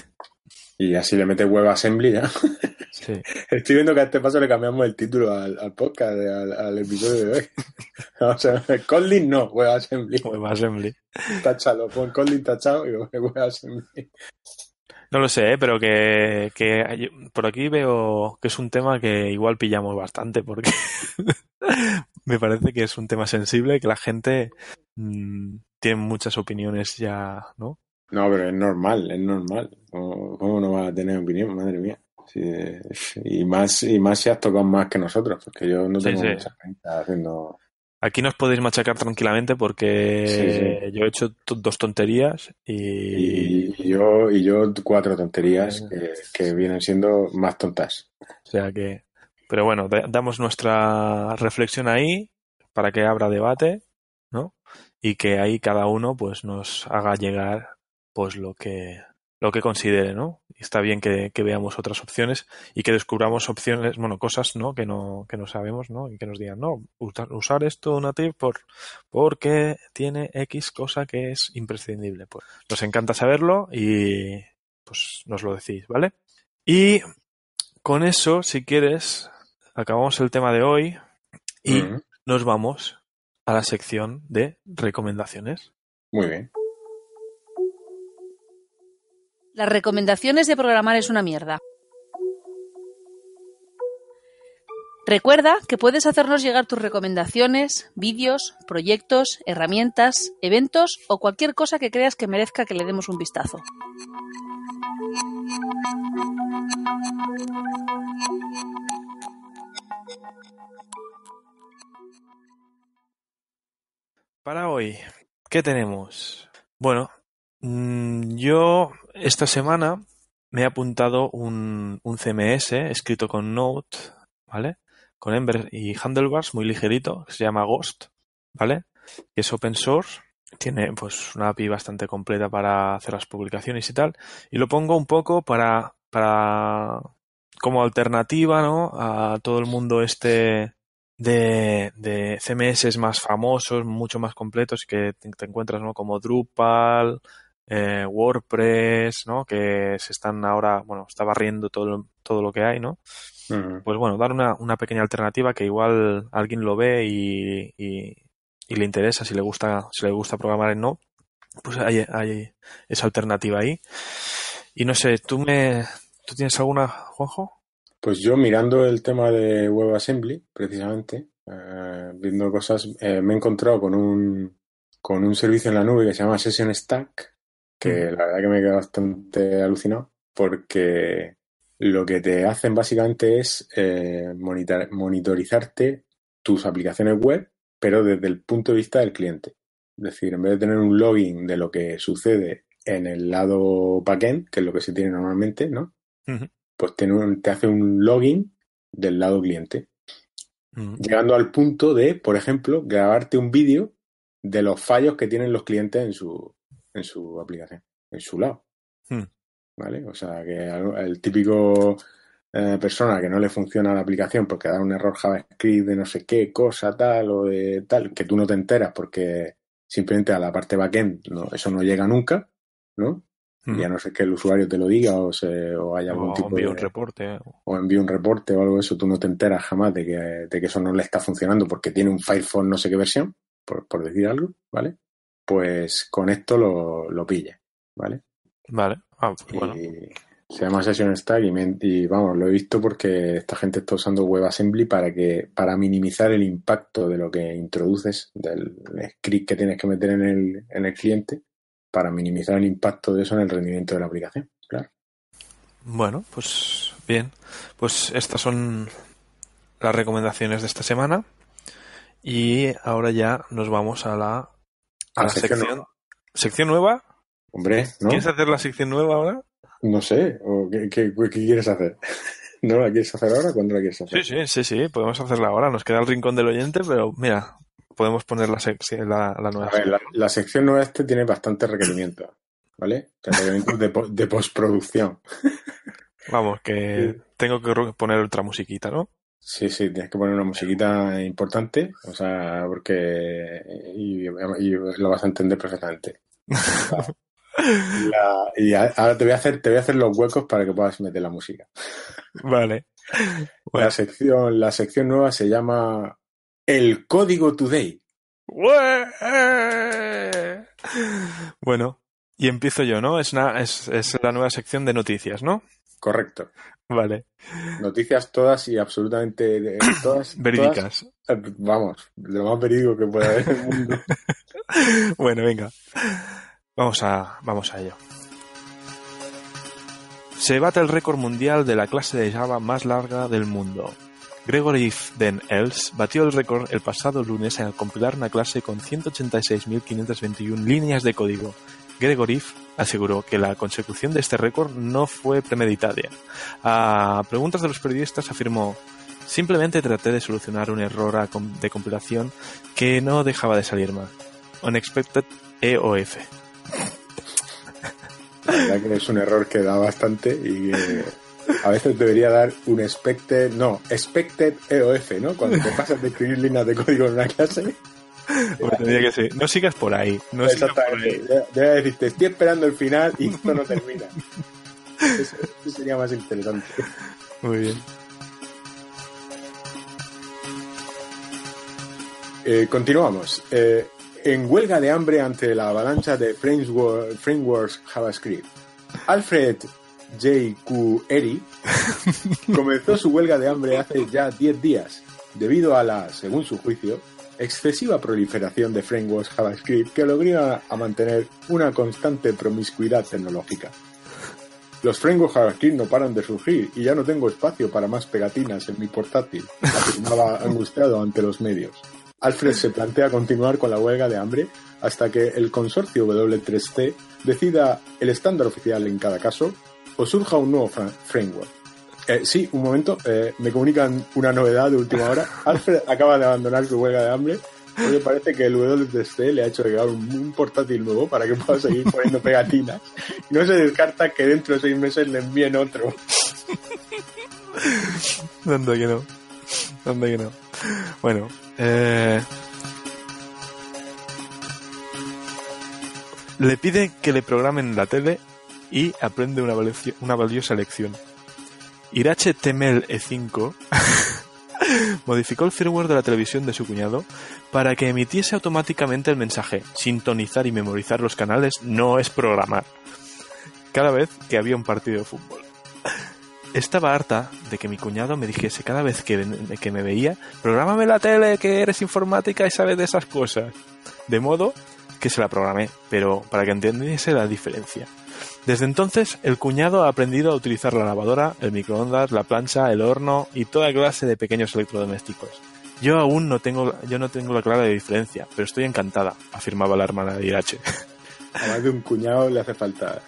Y así le mete WebAssembly, assembly ya. Estoy viendo que a este paso le cambiamos el título al, podcast, al, episodio de hoy. o sea, no, WebAssembly. WebAssembly. Tachalo, pon Colding tachado y WebAssembly. No lo sé, eh, pero que, por aquí veo que es un tema que igual pillamos bastante porque me parece que es un tema sensible que la gente mm, tiene muchas opiniones ya, ¿no? No, pero es normal, es normal. ¿Cómo, no vas a tener opinión? Madre mía. y más y más si has tocado más que nosotros, porque yo no tengo mucha gente haciendo... Aquí nos podéis machacar tranquilamente porque yo he hecho dos tonterías y... y... yo y yo cuatro tonterías que, que, vienen siendo más tontas. O sea que... Pero bueno, damos nuestra reflexión ahí para que abra debate, ¿no? Y que ahí cada uno pues nos haga llegar pues lo que lo que considere, ¿no? está bien que, veamos otras opciones y que descubramos opciones, bueno, cosas, ¿no? Que no, que no sabemos, ¿no? Y que nos digan, no, usar esto native por, porque tiene X cosa que es imprescindible. Pues nos encanta saberlo y pues nos lo decís, ¿vale? Y con eso, si quieres, acabamos el tema de hoy y mm. nos vamos a la sección de recomendaciones. Muy bien. Las recomendaciones de programar es una mierda. Recuerda que puedes hacernos llegar tus recomendaciones, vídeos, proyectos, herramientas, eventos o cualquier cosa que creas que merezca que le demos un vistazo. Para hoy, ¿qué tenemos? Bueno, Mm, yo esta semana me he apuntado un, CMS escrito con Node, ¿vale? Con Ember y Handlebars, muy ligerito, se llama Ghost, ¿vale? Que es open source, tiene pues una API bastante completa para hacer las publicaciones y tal. Y lo pongo un poco para, para como alternativa, ¿no? A todo el mundo este de, CMS más famosos, mucho más completos que te, te encuentras, ¿no? Como Drupal, eh, WordPress, ¿no? Que se están ahora, bueno, está barriendo todo, todo lo que hay, ¿no? Pues bueno, dar una, pequeña alternativa que igual alguien lo ve y, le interesa, si le gusta, si le gusta programar en no, pues hay, esa alternativa ahí. Y no sé, ¿tú me, tú tienes alguna, Juanjo? Pues yo mirando el tema de WebAssembly, precisamente, eh, viendo cosas, eh, me he encontrado con un, con un servicio en la nube que se llama Session Stack, que mm. la verdad que me quedo bastante alucinado porque lo que te hacen básicamente es eh, monitorizarte tus aplicaciones web, pero desde el punto de vista del cliente. Es decir, en vez de tener un login de lo que sucede en el lado backend, que es lo que se tiene normalmente, ¿no? Pues te, hace un login del lado cliente. Mm. Llegando al punto de, por ejemplo, grabarte un vídeo de los fallos que tienen los clientes en su, en su aplicación, en su lado. Hmm. ¿Vale? O sea, que el típico eh, persona que no le funciona la aplicación porque da un error JavaScript de no sé qué cosa, tal o de tal, que tú no te enteras porque simplemente a la parte backend eso no llega nunca, ¿no? Hmm. Ya no sé que el usuario te lo diga o, se, o haya algún tipo de, un reporte. Eh, o envíe un reporte o algo de eso, tú no te enteras jamás de que, eso no le está funcionando porque tiene un Firefox no sé qué versión, por, por decir algo, ¿vale? pues con esto lo, lo ¿vale? Vale, ah, pues Se llama Session Stack y, y, vamos, lo he visto porque esta gente está usando WebAssembly para que para minimizar el impacto de lo que introduces, del script que tienes que meter en el, en el cliente, para minimizar el impacto de eso en el rendimiento de la aplicación, claro. Bueno, pues bien, pues estas son las recomendaciones de esta semana. Y ahora ya nos vamos a la Ah, sección, nueva. Hombre, ¿Quieres hacer la sección nueva ahora? No sé, ¿o qué, quieres hacer? ¿No la quieres hacer ahora? ¿Cuándo la quieres hacer? Sí, sí, sí, sí, podemos hacerla ahora. Nos queda el rincón del oyente, pero mira, podemos poner la, sección, la, nueva. A ver, la, sección nueva este tiene bastantes requerimientos, ¿vale? Requerimientos de, de postproducción. Vamos, que tengo que poner otra musiquita, ¿no? Sí, sí, tienes que poner una musiquita importante, o sea, porque y, lo vas a entender perfectamente. y ahora te voy a hacer, te voy a hacer los huecos para que puedas meter la música. Vale. La sección, la sección nueva se llama El Código Today. Bueno, y empiezo yo, ¿no? es la nueva sección de noticias, ¿no? correcto. Vale. Noticias todas y absolutamente todas. Verídicas. vamos, lo más verídico que pueda haber en el mundo. bueno, venga. Vamos a, vamos a ello. Se bate el récord mundial de la clase de Java más larga del mundo. Gregory Den Els batió el récord el pasado lunes al compilar una clase con 186.521 líneas de código Gregory aseguró que la consecución de este récord no fue premeditada. A preguntas de los periodistas afirmó, simplemente traté de solucionar un error de compilación que no dejaba de salir mal. Unexpected EOF. La que es un error que da bastante y a veces debería dar un expected, no, expected EOF, ¿no? Cuando te pasas de escribir líneas de código en una clase No sigas por ahí. No estoy esperando el final y esto no termina. eso, sería más interesante. Muy bien. Eh, continuamos. Eh, en huelga de hambre ante la avalancha de frameworks, frameworks JavaScript, Alfred J.Q. Eri comenzó su huelga de hambre hace ya 10 días, debido a la, según su juicio, excesiva proliferación de frameworks JavaScript que logra a mantener una constante promiscuidad tecnológica. Los frameworks JavaScript no paran de surgir y ya no tengo espacio para más pegatinas en mi portátil, afirmaba angustiado ante los medios. Alfred se plantea continuar con la huelga de hambre hasta que el consorcio W3C decida el estándar oficial en cada caso o surja un nuevo framework. Eh, sí, un momento. Eh, me comunican una novedad de última hora. Alfred acaba de abandonar su huelga de hambre. Me parece que el WTC le ha hecho llegar un, portátil nuevo para que pueda seguir poniendo pegatinas. No se descarta que dentro de seis meses le envíen otro. ¿Dónde que no? ¿Dónde que no? Bueno, eh... le pide que le programen la tele y aprende una valiosa lección. Irache Temel E5 modificó el firmware de la televisión de su cuñado para que emitiese automáticamente el mensaje. Sintonizar y memorizar los canales no es programar. Cada vez que había un partido de fútbol. Estaba harta de que mi cuñado me dijese cada vez que, que me veía, programame la tele, que eres informática y sabes de esas cosas. De modo que se la programé, pero para que entendiese la diferencia. Desde entonces, el cuñado ha aprendido a utilizar la lavadora, el microondas, la plancha, el horno y toda clase de pequeños electrodomésticos. Yo aún no tengo, yo no tengo la clara de diferencia, pero estoy encantada, afirmaba la hermana de Irache. Además de un cuñado le hace falta.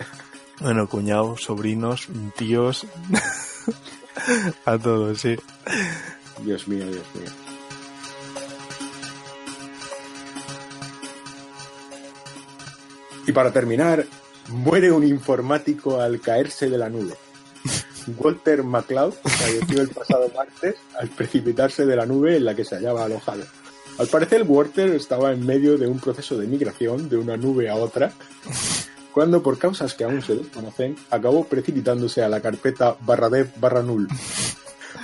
Bueno, cuñado, sobrinos, tíos. a todos, sí. Dios mío, Dios mío. Y para terminar, Muere un informático al caerse de la nube. Walter MacLeod falleció el pasado martes al precipitarse de la nube en la que se hallaba alojado. Al parecer, Walter estaba en medio de un proceso de migración de una nube a otra, cuando por causas que aún se desconocen, acabó precipitándose a la carpeta barra dev barra null.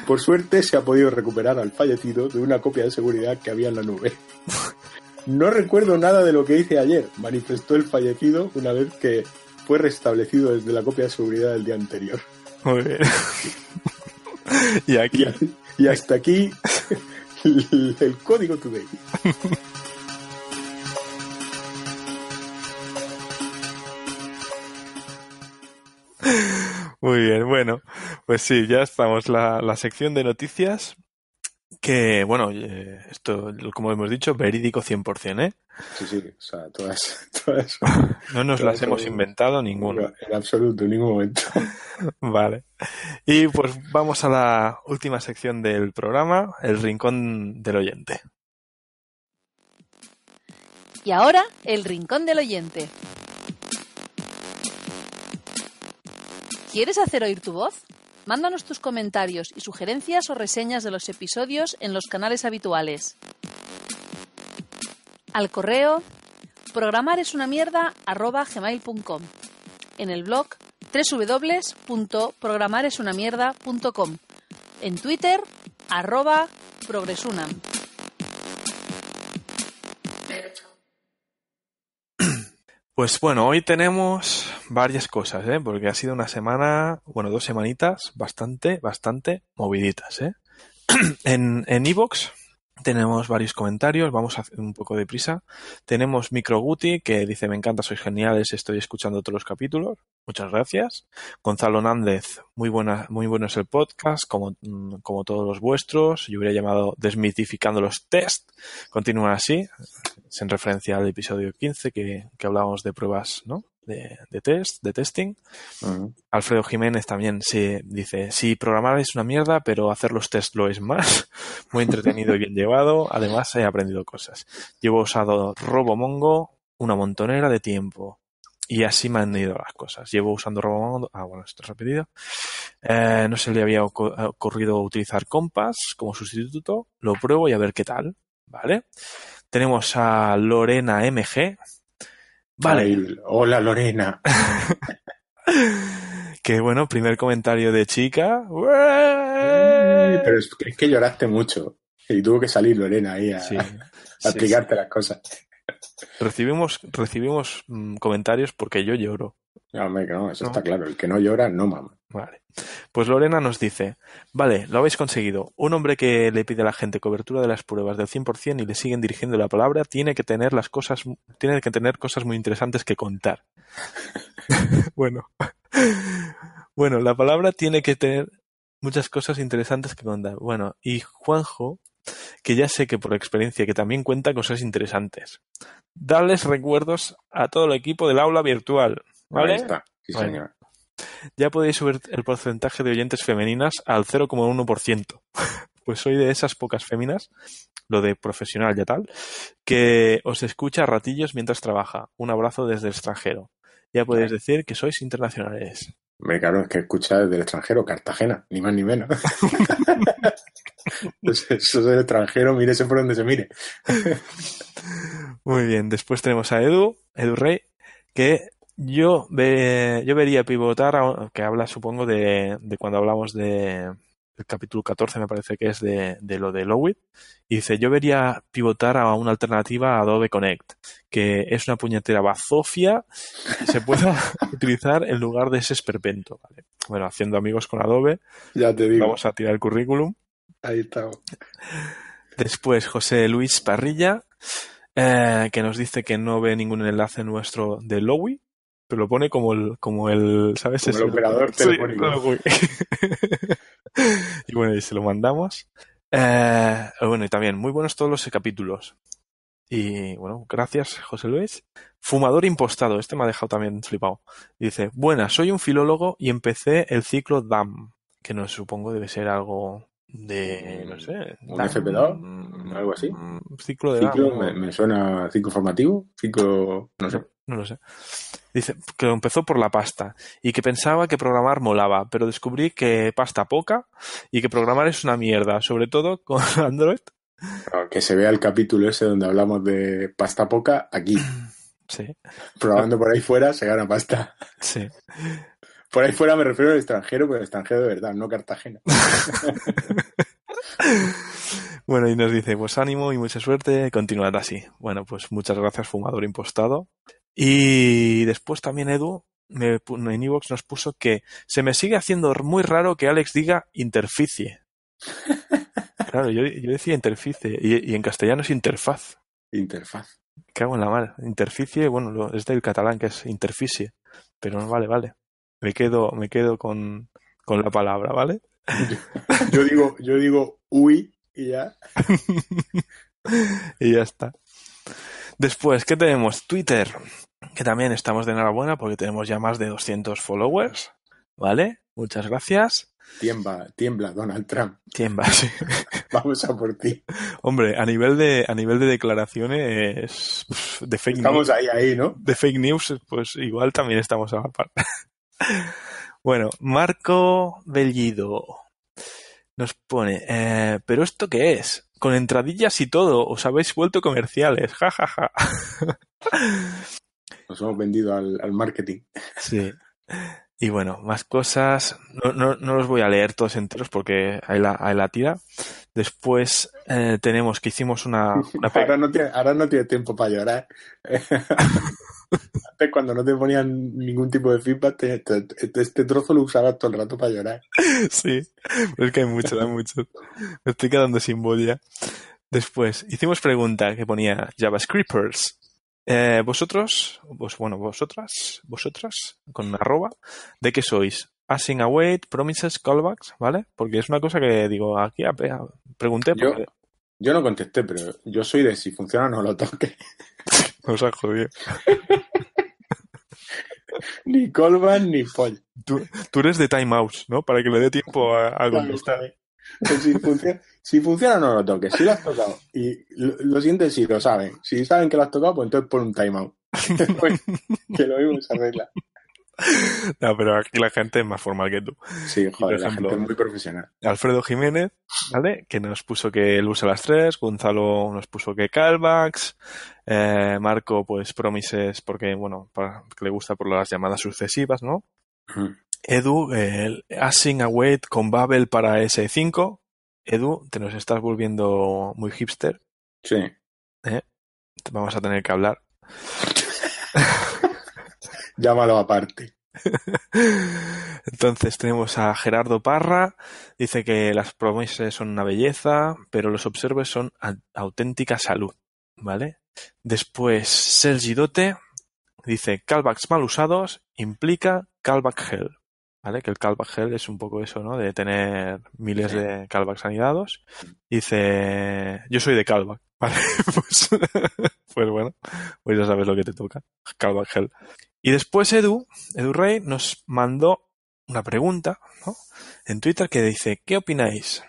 Por suerte se ha podido recuperar al fallecido de una copia de seguridad que había en la nube. No recuerdo nada de lo que hice ayer, manifestó el fallecido una vez que fue restablecido desde la copia de seguridad del día anterior. Muy bien. y aquí. Y, hasta aquí el, el código today. Muy bien, bueno, pues sí, ya estamos. La, la sección de noticias que, bueno, esto, como hemos dicho, verídico 100%, ¿eh? Sí, sí, no nos las hemos inventado ninguno En absoluto, en ningún momento. vale. Y pues vamos a la última sección del programa, el rincón del oyente. Y ahora, el rincón del oyente. ¿Quieres hacer oír tu voz? Mándanos tus comentarios y sugerencias o reseñas de los episodios en los canales habituales. Al correo programar es gmail.com. En el blog www.programaresunamierda.com. En Twitter arroba progresunam. Pues bueno, hoy tenemos varias cosas, ¿eh? Porque ha sido una semana, bueno, dos semanitas bastante, bastante moviditas, ¿eh? en Evox en tenemos varios comentarios, vamos a hacer un poco de prisa. Tenemos Microguti, que dice, me encanta, sois geniales, estoy escuchando todos los capítulos. Muchas gracias. Gonzalo Nández, muy, buena, muy bueno es el podcast, como, mm, como todos los vuestros. Yo hubiera llamado Desmitificando los Test. Continúa así, es en referencia al episodio 15 que, que hablábamos de pruebas ¿no? de, test, de testing. Alfredo Jiménez también se dice, si programar es una mierda, pero hacer los test lo es más. Muy entretenido y bien llevado. Además, he aprendido cosas. Llevo usado RoboMongo una montonera de tiempo. Y así me han ido las cosas. Llevo usando RoboMongo... Ah, bueno, esto es repetido. Eh, no se le había ocurrido utilizar Compass como sustituto. Lo pruebo y a ver qué tal. ¿Vale? Tenemos a Lorena MG, Vale. hola Lorena. Qué bueno, primer comentario de chica. Pero es que, lloraste mucho. Y tuvo que salir Lorena ahí a, explicarte las cosas. Recibimos, recibimos mm, comentarios porque yo lloro hombre, no, eso está claro. El que no llora, no mama. Vale. Pues Lorena nos dice, vale, lo habéis conseguido. Un hombre que le pide a la gente cobertura de las pruebas del 100% y le siguen dirigiendo la palabra, tiene que tener las cosas, tiene que tener cosas muy interesantes que contar. bueno. bueno, la palabra tiene que tener muchas cosas interesantes que contar. Bueno, y Juanjo, que ya sé que por experiencia que también cuenta cosas interesantes. Darles recuerdos a todo el equipo del aula virtual. ¿Vale? está. Ya podéis subir el porcentaje de oyentes femeninas al 0,1%. pues soy de esas pocas féminas, lo de profesional ya tal, que os escucha a ratillos mientras trabaja. Un abrazo desde el extranjero. Ya podéis decir que sois internacionales. Me claro, es que escucha desde el extranjero, Cartagena, ni más ni menos. eso es el extranjero, mírese por donde se mire. Muy bien, después tenemos a Edu, Edu Rey, que yo, yo vería pivotar, que habla supongo de, cuando hablamos de, capítulo 14 me parece que es de, lo de Lowit, y dice, yo vería pivotar a una alternativa a Adobe Connect, que es una puñetera bazofia y se puede utilizar en lugar de ese esperpento. Bueno, haciendo amigos con Adobe, ya te vamos a tirar el currículum. Ahí está. Después, José Luis Parrilla, eh, que nos dice que no ve ningún enlace nuestro de Lowit pero lo pone como el, como el ¿sabes? el, operador telefónico. y bueno, y se lo mandamos. Eh, bueno, y también, muy buenos todos los capítulos. Y bueno, gracias, José Luis. Fumador impostado, este me ha dejado también flipado. dice, buena soy un filólogo y empecé el ciclo DAM, que no supongo debe ser algo de, mm, no sé, un mm, algo así. Ciclo de Me, suena ciclo formativo, ciclo, no sé. No lo sé. Dice que empezó por la pasta y que pensaba que programar molaba, pero descubrí que pasta poca y que programar es una mierda, sobre todo con Android. que se vea el capítulo ese donde hablamos de pasta poca aquí. Sí. Programando por ahí fuera se gana pasta. Sí. Por ahí fuera me refiero al extranjero, pero extranjero de verdad, no Cartagena. bueno, y nos dice, pues ánimo y mucha suerte, continuad así. Bueno, pues muchas gracias, fumador impostado. Y después también Edu en Evox nos puso que se me sigue haciendo muy raro que Alex diga interficie. claro, yo, decía interficie y, en castellano es interfaz. Interfaz. Cago en la mal. Interficie, bueno, es del catalán que es interficie. Pero no vale, vale. Me quedo, me quedo con, con la palabra, ¿vale? yo digo, yo digo uy y ya. y ya está. Después, ¿qué tenemos? Twitter, que también estamos de enhorabuena porque tenemos ya más de 200 followers, ¿vale? Muchas gracias. Tiembla, tiembla, Donald Trump. Tiembla, sí. Vamos a por ti. Hombre, a nivel de, a nivel de declaraciones de fake news. ahí, ahí, ¿no? De fake news, pues igual también estamos a la par. bueno, Marco Bellido nos pone, eh, ¿pero esto qué es? con entradillas y todo, os habéis vuelto comerciales, Ja, Ja, ja. Nos hemos vendido al, al marketing. Sí. Y bueno, más cosas. No, los voy a leer todos enteros porque hay la, tira. Después eh, tenemos que hicimos una. ahora, no tiene, tiempo para llorar. Antes, cuando no te ponían ningún tipo de feedback, este trozo lo usabas todo el rato para llorar. Sí, es que hay muchos, hay muchos. Me estoy quedando sin bolla. Después, hicimos pregunta que ponía JavaScripters. Eh, vosotros, pues bueno, vosotras, vosotras, con una arroba, ¿de qué sois? Passing Await, Promises, Callbacks, ¿vale? Porque es una cosa que digo, aquí pregunté. Yo, no contesté, pero yo soy de si funciona no lo toque. Nos ha jodido. ni callback ni Foll. Tú, eres de Time ¿no? Para que le dé tiempo a, contestar. Pues si funciona, si funciona, no lo toques. Si lo has tocado y lo, lo siguiente si lo saben. Si saben que lo has tocado, pues entonces pon un timeout. que lo vimos arregla. No, pero aquí la gente es más formal que tú. Sí, joder, la gente es muy profesional. Alfredo Jiménez, ¿vale? Que nos puso que él usa las tres, Gonzalo nos puso que callbacks, eh, Marco, pues promises, porque, bueno, que le gusta por las llamadas sucesivas, ¿no? Edu, el Async Await con Babel para S5, Edu, te nos estás volviendo muy hipster. Sí. ¿Eh? Vamos a tener que hablar. Llámalo aparte. Entonces tenemos a Gerardo Parra, dice que las promesas son una belleza, pero los observes son auténtica salud, ¿vale? Después Sergi Dote dice callbacks mal usados implica callback hell. ¿vale? Que el callback hell es un poco eso, ¿no? De tener miles de callbacks anidados. Dice, yo soy de callback, ¿vale? pues, pues, bueno, pues ya sabes lo que te toca, callback Y después Edu, Edu Rey, nos mandó una pregunta, ¿no? En Twitter que dice, ¿qué opináis?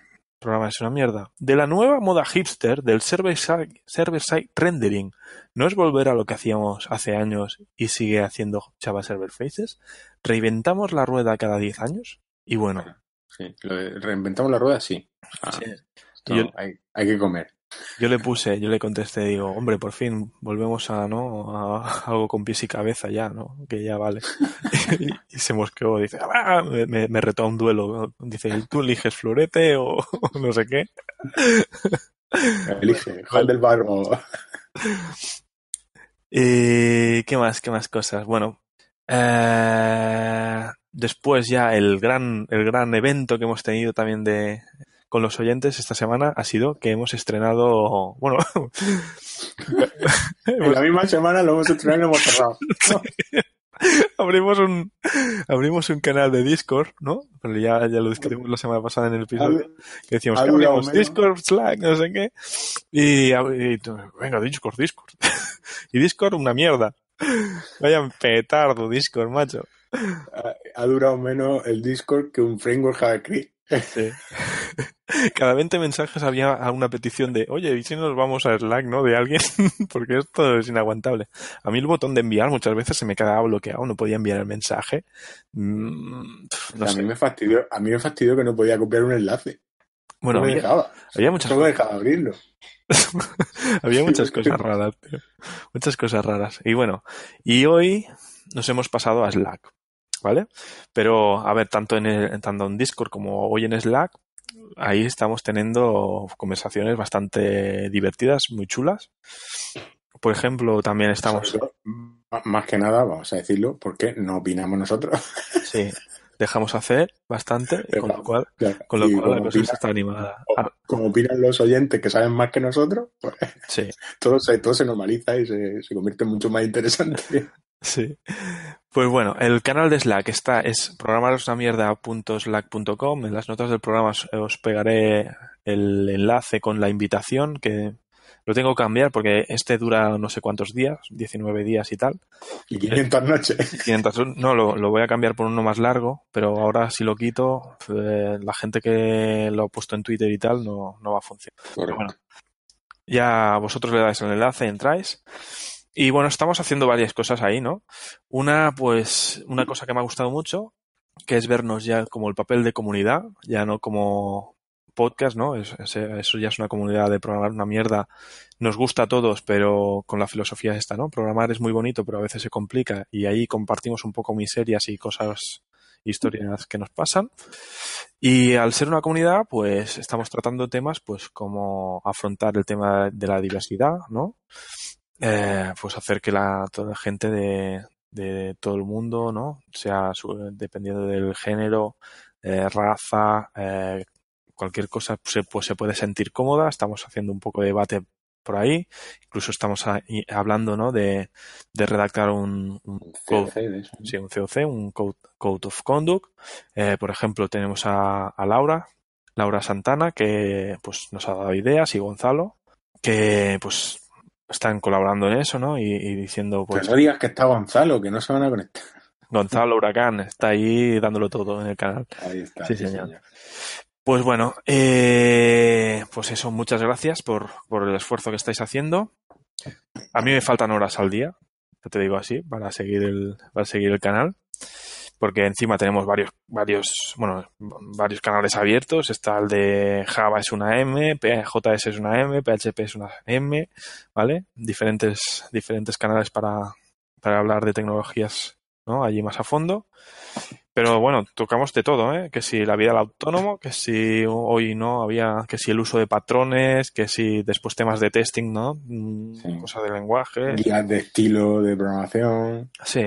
programa es una mierda. De la nueva moda hipster del server-side rendering, ¿no es volver a lo que hacíamos hace años y sigue haciendo Java Server Faces? ¿Reinventamos la rueda cada 10 años? Y bueno. reinventamos la rueda, sí. Ah, hay, hay que comer. Yo le puse, yo le contesté, digo, hombre, por fin volvemos a, ¿no? A algo con pies y cabeza ya, ¿no? Que ya vale. y, se mosqueó, dice, ¡Ah! me, me, retó a un duelo. Dice, tú eliges florete o no sé qué. Elige, del barro. ¿Y eh, qué más? ¿Qué más cosas? Bueno, eh, después ya el gran, el gran evento que hemos tenido también de con los oyentes esta semana ha sido que hemos estrenado, bueno, la misma semana lo hemos estrenado y lo hemos cerrado. Abrimos un, abrimos un canal de Discord, ¿no? Pero ya, ya lo discutimos la semana pasada en el episodio. Que decíamos que abrimos Discord, Slack, no sé qué. Y, venga, Discord, Discord. y Discord, una mierda. Vayan petardo, Discord, macho. Ha, durado menos el Discord que un framework JavaScript. Cada 20 mensajes había una petición de, oye, ¿y si nos vamos a Slack, no? De alguien, porque esto es inaguantable. A mí el botón de enviar muchas veces se me quedaba bloqueado, no podía enviar el mensaje. Mm, a, mí me fastidió, a mí me fastidió que no podía copiar un enlace. Bueno, dejaba. había muchas dejaba abrirlo. había muchas cosas raras, Muchas cosas raras. Y bueno, y hoy nos hemos pasado a Slack. ¿vale? Pero, a ver, tanto en, tanto en Discord como hoy en Slack, ahí estamos teniendo conversaciones bastante divertidas, muy chulas. Por ejemplo, también estamos... Más que nada, vamos a decirlo, porque no opinamos nosotros. Sí, dejamos hacer bastante, con lo cual, con lo cual la cosa está animada. Ah, como opinan los oyentes que saben más que nosotros, pues sí. todo, se, todo se normaliza y se, convierte mucho más interesante. Sí. Pues bueno, el canal de Slack está, es programarosnamierda.slack.com. En las notas del programa eh, os, pegaré el enlace con la invitación, que lo tengo que cambiar porque este dura no sé cuántos días, 19 días y tal. Y 500 noches. no, lo, voy a cambiar por uno más largo, pero ahora si lo quito, eh, la gente que lo ha puesto en Twitter y tal no, no va a funcionar. Pero bueno, ya vosotros le dais el enlace, entráis. Y bueno, estamos haciendo varias cosas ahí, ¿no? Una, pues, una cosa que me ha gustado mucho, que es vernos ya como el papel de comunidad, ya no como podcast, ¿no? eso ya es una comunidad de programar una mierda. Nos gusta a todos, pero con la filosofía esta, ¿no? Programar es muy bonito, pero a veces se complica y ahí compartimos un poco miserias y cosas, historias que nos pasan. Y al ser una comunidad, pues estamos tratando temas, pues como afrontar el tema de la diversidad, ¿no? Eh, pues hacer que la, toda la gente de, todo el mundo, ¿no? Sea dependiendo del género, eh, raza, eh, cualquier cosa se, pues, se puede sentir cómoda. Estamos haciendo un poco de debate por ahí. Incluso estamos hablando, ¿no? De, redactar un, un code, COC, un Code, of Conduct. por ejemplo, tenemos a, a Laura, Laura Santana, que pues nos ha dado ideas y Gonzalo, que pues están colaborando en eso, ¿no? Y, diciendo, pues... Que no digas que está Gonzalo, que no se van a conectar. Gonzalo Huracán está ahí dándolo todo en el canal. Ahí está. Sí, señor. Pues bueno, eh, pues eso, muchas gracias por, el esfuerzo que estáis haciendo. A mí me faltan horas al día, te digo así, para seguir el, para seguir el canal porque encima tenemos varios, varios, bueno, varios canales abiertos. Está el de Java es una M, JS es una M, PHP es una M, ¿vale? Diferentes, diferentes canales para, hablar de tecnologías, ¿no? Allí más a fondo. Pero bueno, tocamos de todo, ¿eh? Que si la vida del autónomo, que si hoy no había, que si el uso de patrones, que si después temas de testing, ¿no? Mm, cosa Cosas de lenguaje. Guías de estilo, de programación. Sí,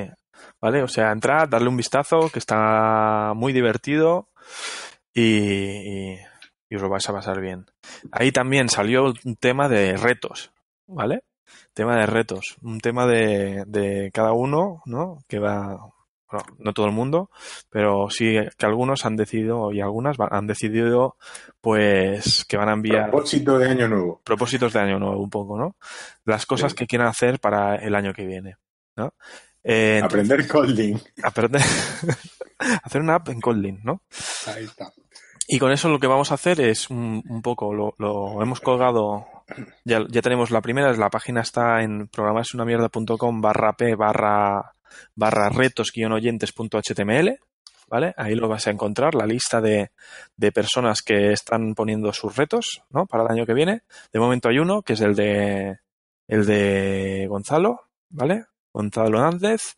¿vale? O sea, entrar, darle un vistazo, que está muy divertido y, os lo vais a pasar bien. Ahí también salió un tema de retos, ¿vale? Tema de retos, un tema de, de cada uno, ¿no? Que va, no todo el mundo, pero sí que algunos han decidido y algunas han decidido pues que van a enviar propósitos de año nuevo. Propósitos de año nuevo un poco, ¿no? Las cosas que quieran hacer para el año que viene, ¿no? Eh, aprender coding, Aprender, hacer una app en Kotlin, ¿no? Ahí está. Y con eso lo que vamos a hacer es un, poco, lo, hemos colgado, ya, ya, tenemos la primera, la página está en programasunamierda.com barra p barra, barra retos-oyentes.html, ¿vale? Ahí lo vas a encontrar, la lista de, de, personas que están poniendo sus retos, ¿no? Para el año que viene. De momento hay uno, que es el de, el de Gonzalo, ¿vale? Gonzalo Nández,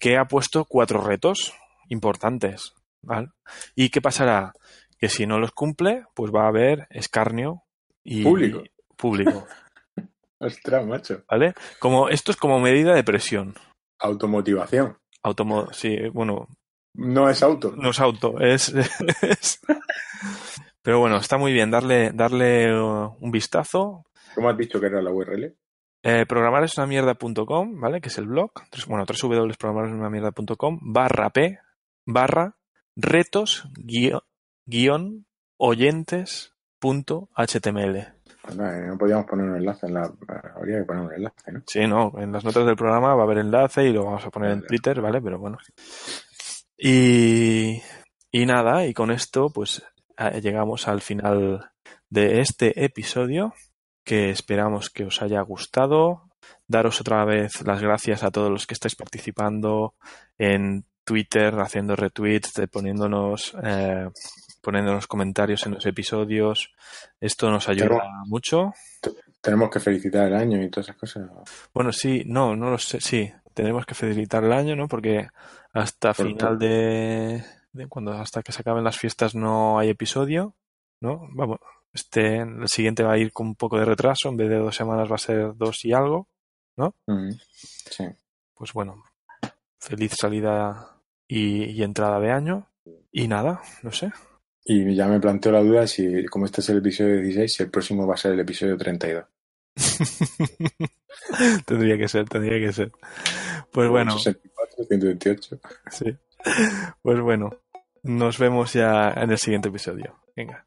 que ha puesto cuatro retos importantes. ¿vale? ¿Y qué pasará? Que si no los cumple, pues va a haber escarnio y público. público. Ostras, macho. ¿Vale? Como, esto es como medida de presión. Automotivación. sí, bueno. No es auto. No es auto, es... Pero bueno, está muy bien darle, darle un vistazo. ¿Cómo has dicho que era la URL? Eh, programar es una mierda.com, ¿vale? Que es el blog. Bueno, www.programaresunamierda.com barra p barra retos guión, oyentes punto html. Eh, no, podíamos poner un enlace en la. Eh, habría que poner un enlace, ¿no? Sí, no. En las notas del programa va a haber enlace y lo vamos a poner en Twitter, ¿vale? Pero bueno. Y. Y nada, y con esto, pues eh, llegamos al final de este episodio que esperamos que os haya gustado. Daros otra vez las gracias a todos los que estáis participando en Twitter, haciendo retweets, eh, poniéndonos, eh, poniéndonos comentarios en los episodios. Esto nos ayuda mucho. Tenemos que felicitar el año y todas esas cosas. Bueno, sí, no, no lo sé. Sí, tenemos que felicitar el año, ¿no? Porque hasta final de, de, cuando hasta que se acaben las fiestas no hay episodio, ¿no? Vamos, este, el siguiente va a ir con un poco de retraso, en vez de dos semanas va a ser dos y algo, ¿no? sí. Pues bueno, feliz salida y, entrada de año. Y nada, no sé. Y ya me planteo la duda si, como este es el episodio 16, si el próximo va a ser el episodio 32. tendría que ser, tendría que ser. Pues bueno. 64, 128. Sí. Pues bueno, nos vemos ya en el siguiente episodio. Venga.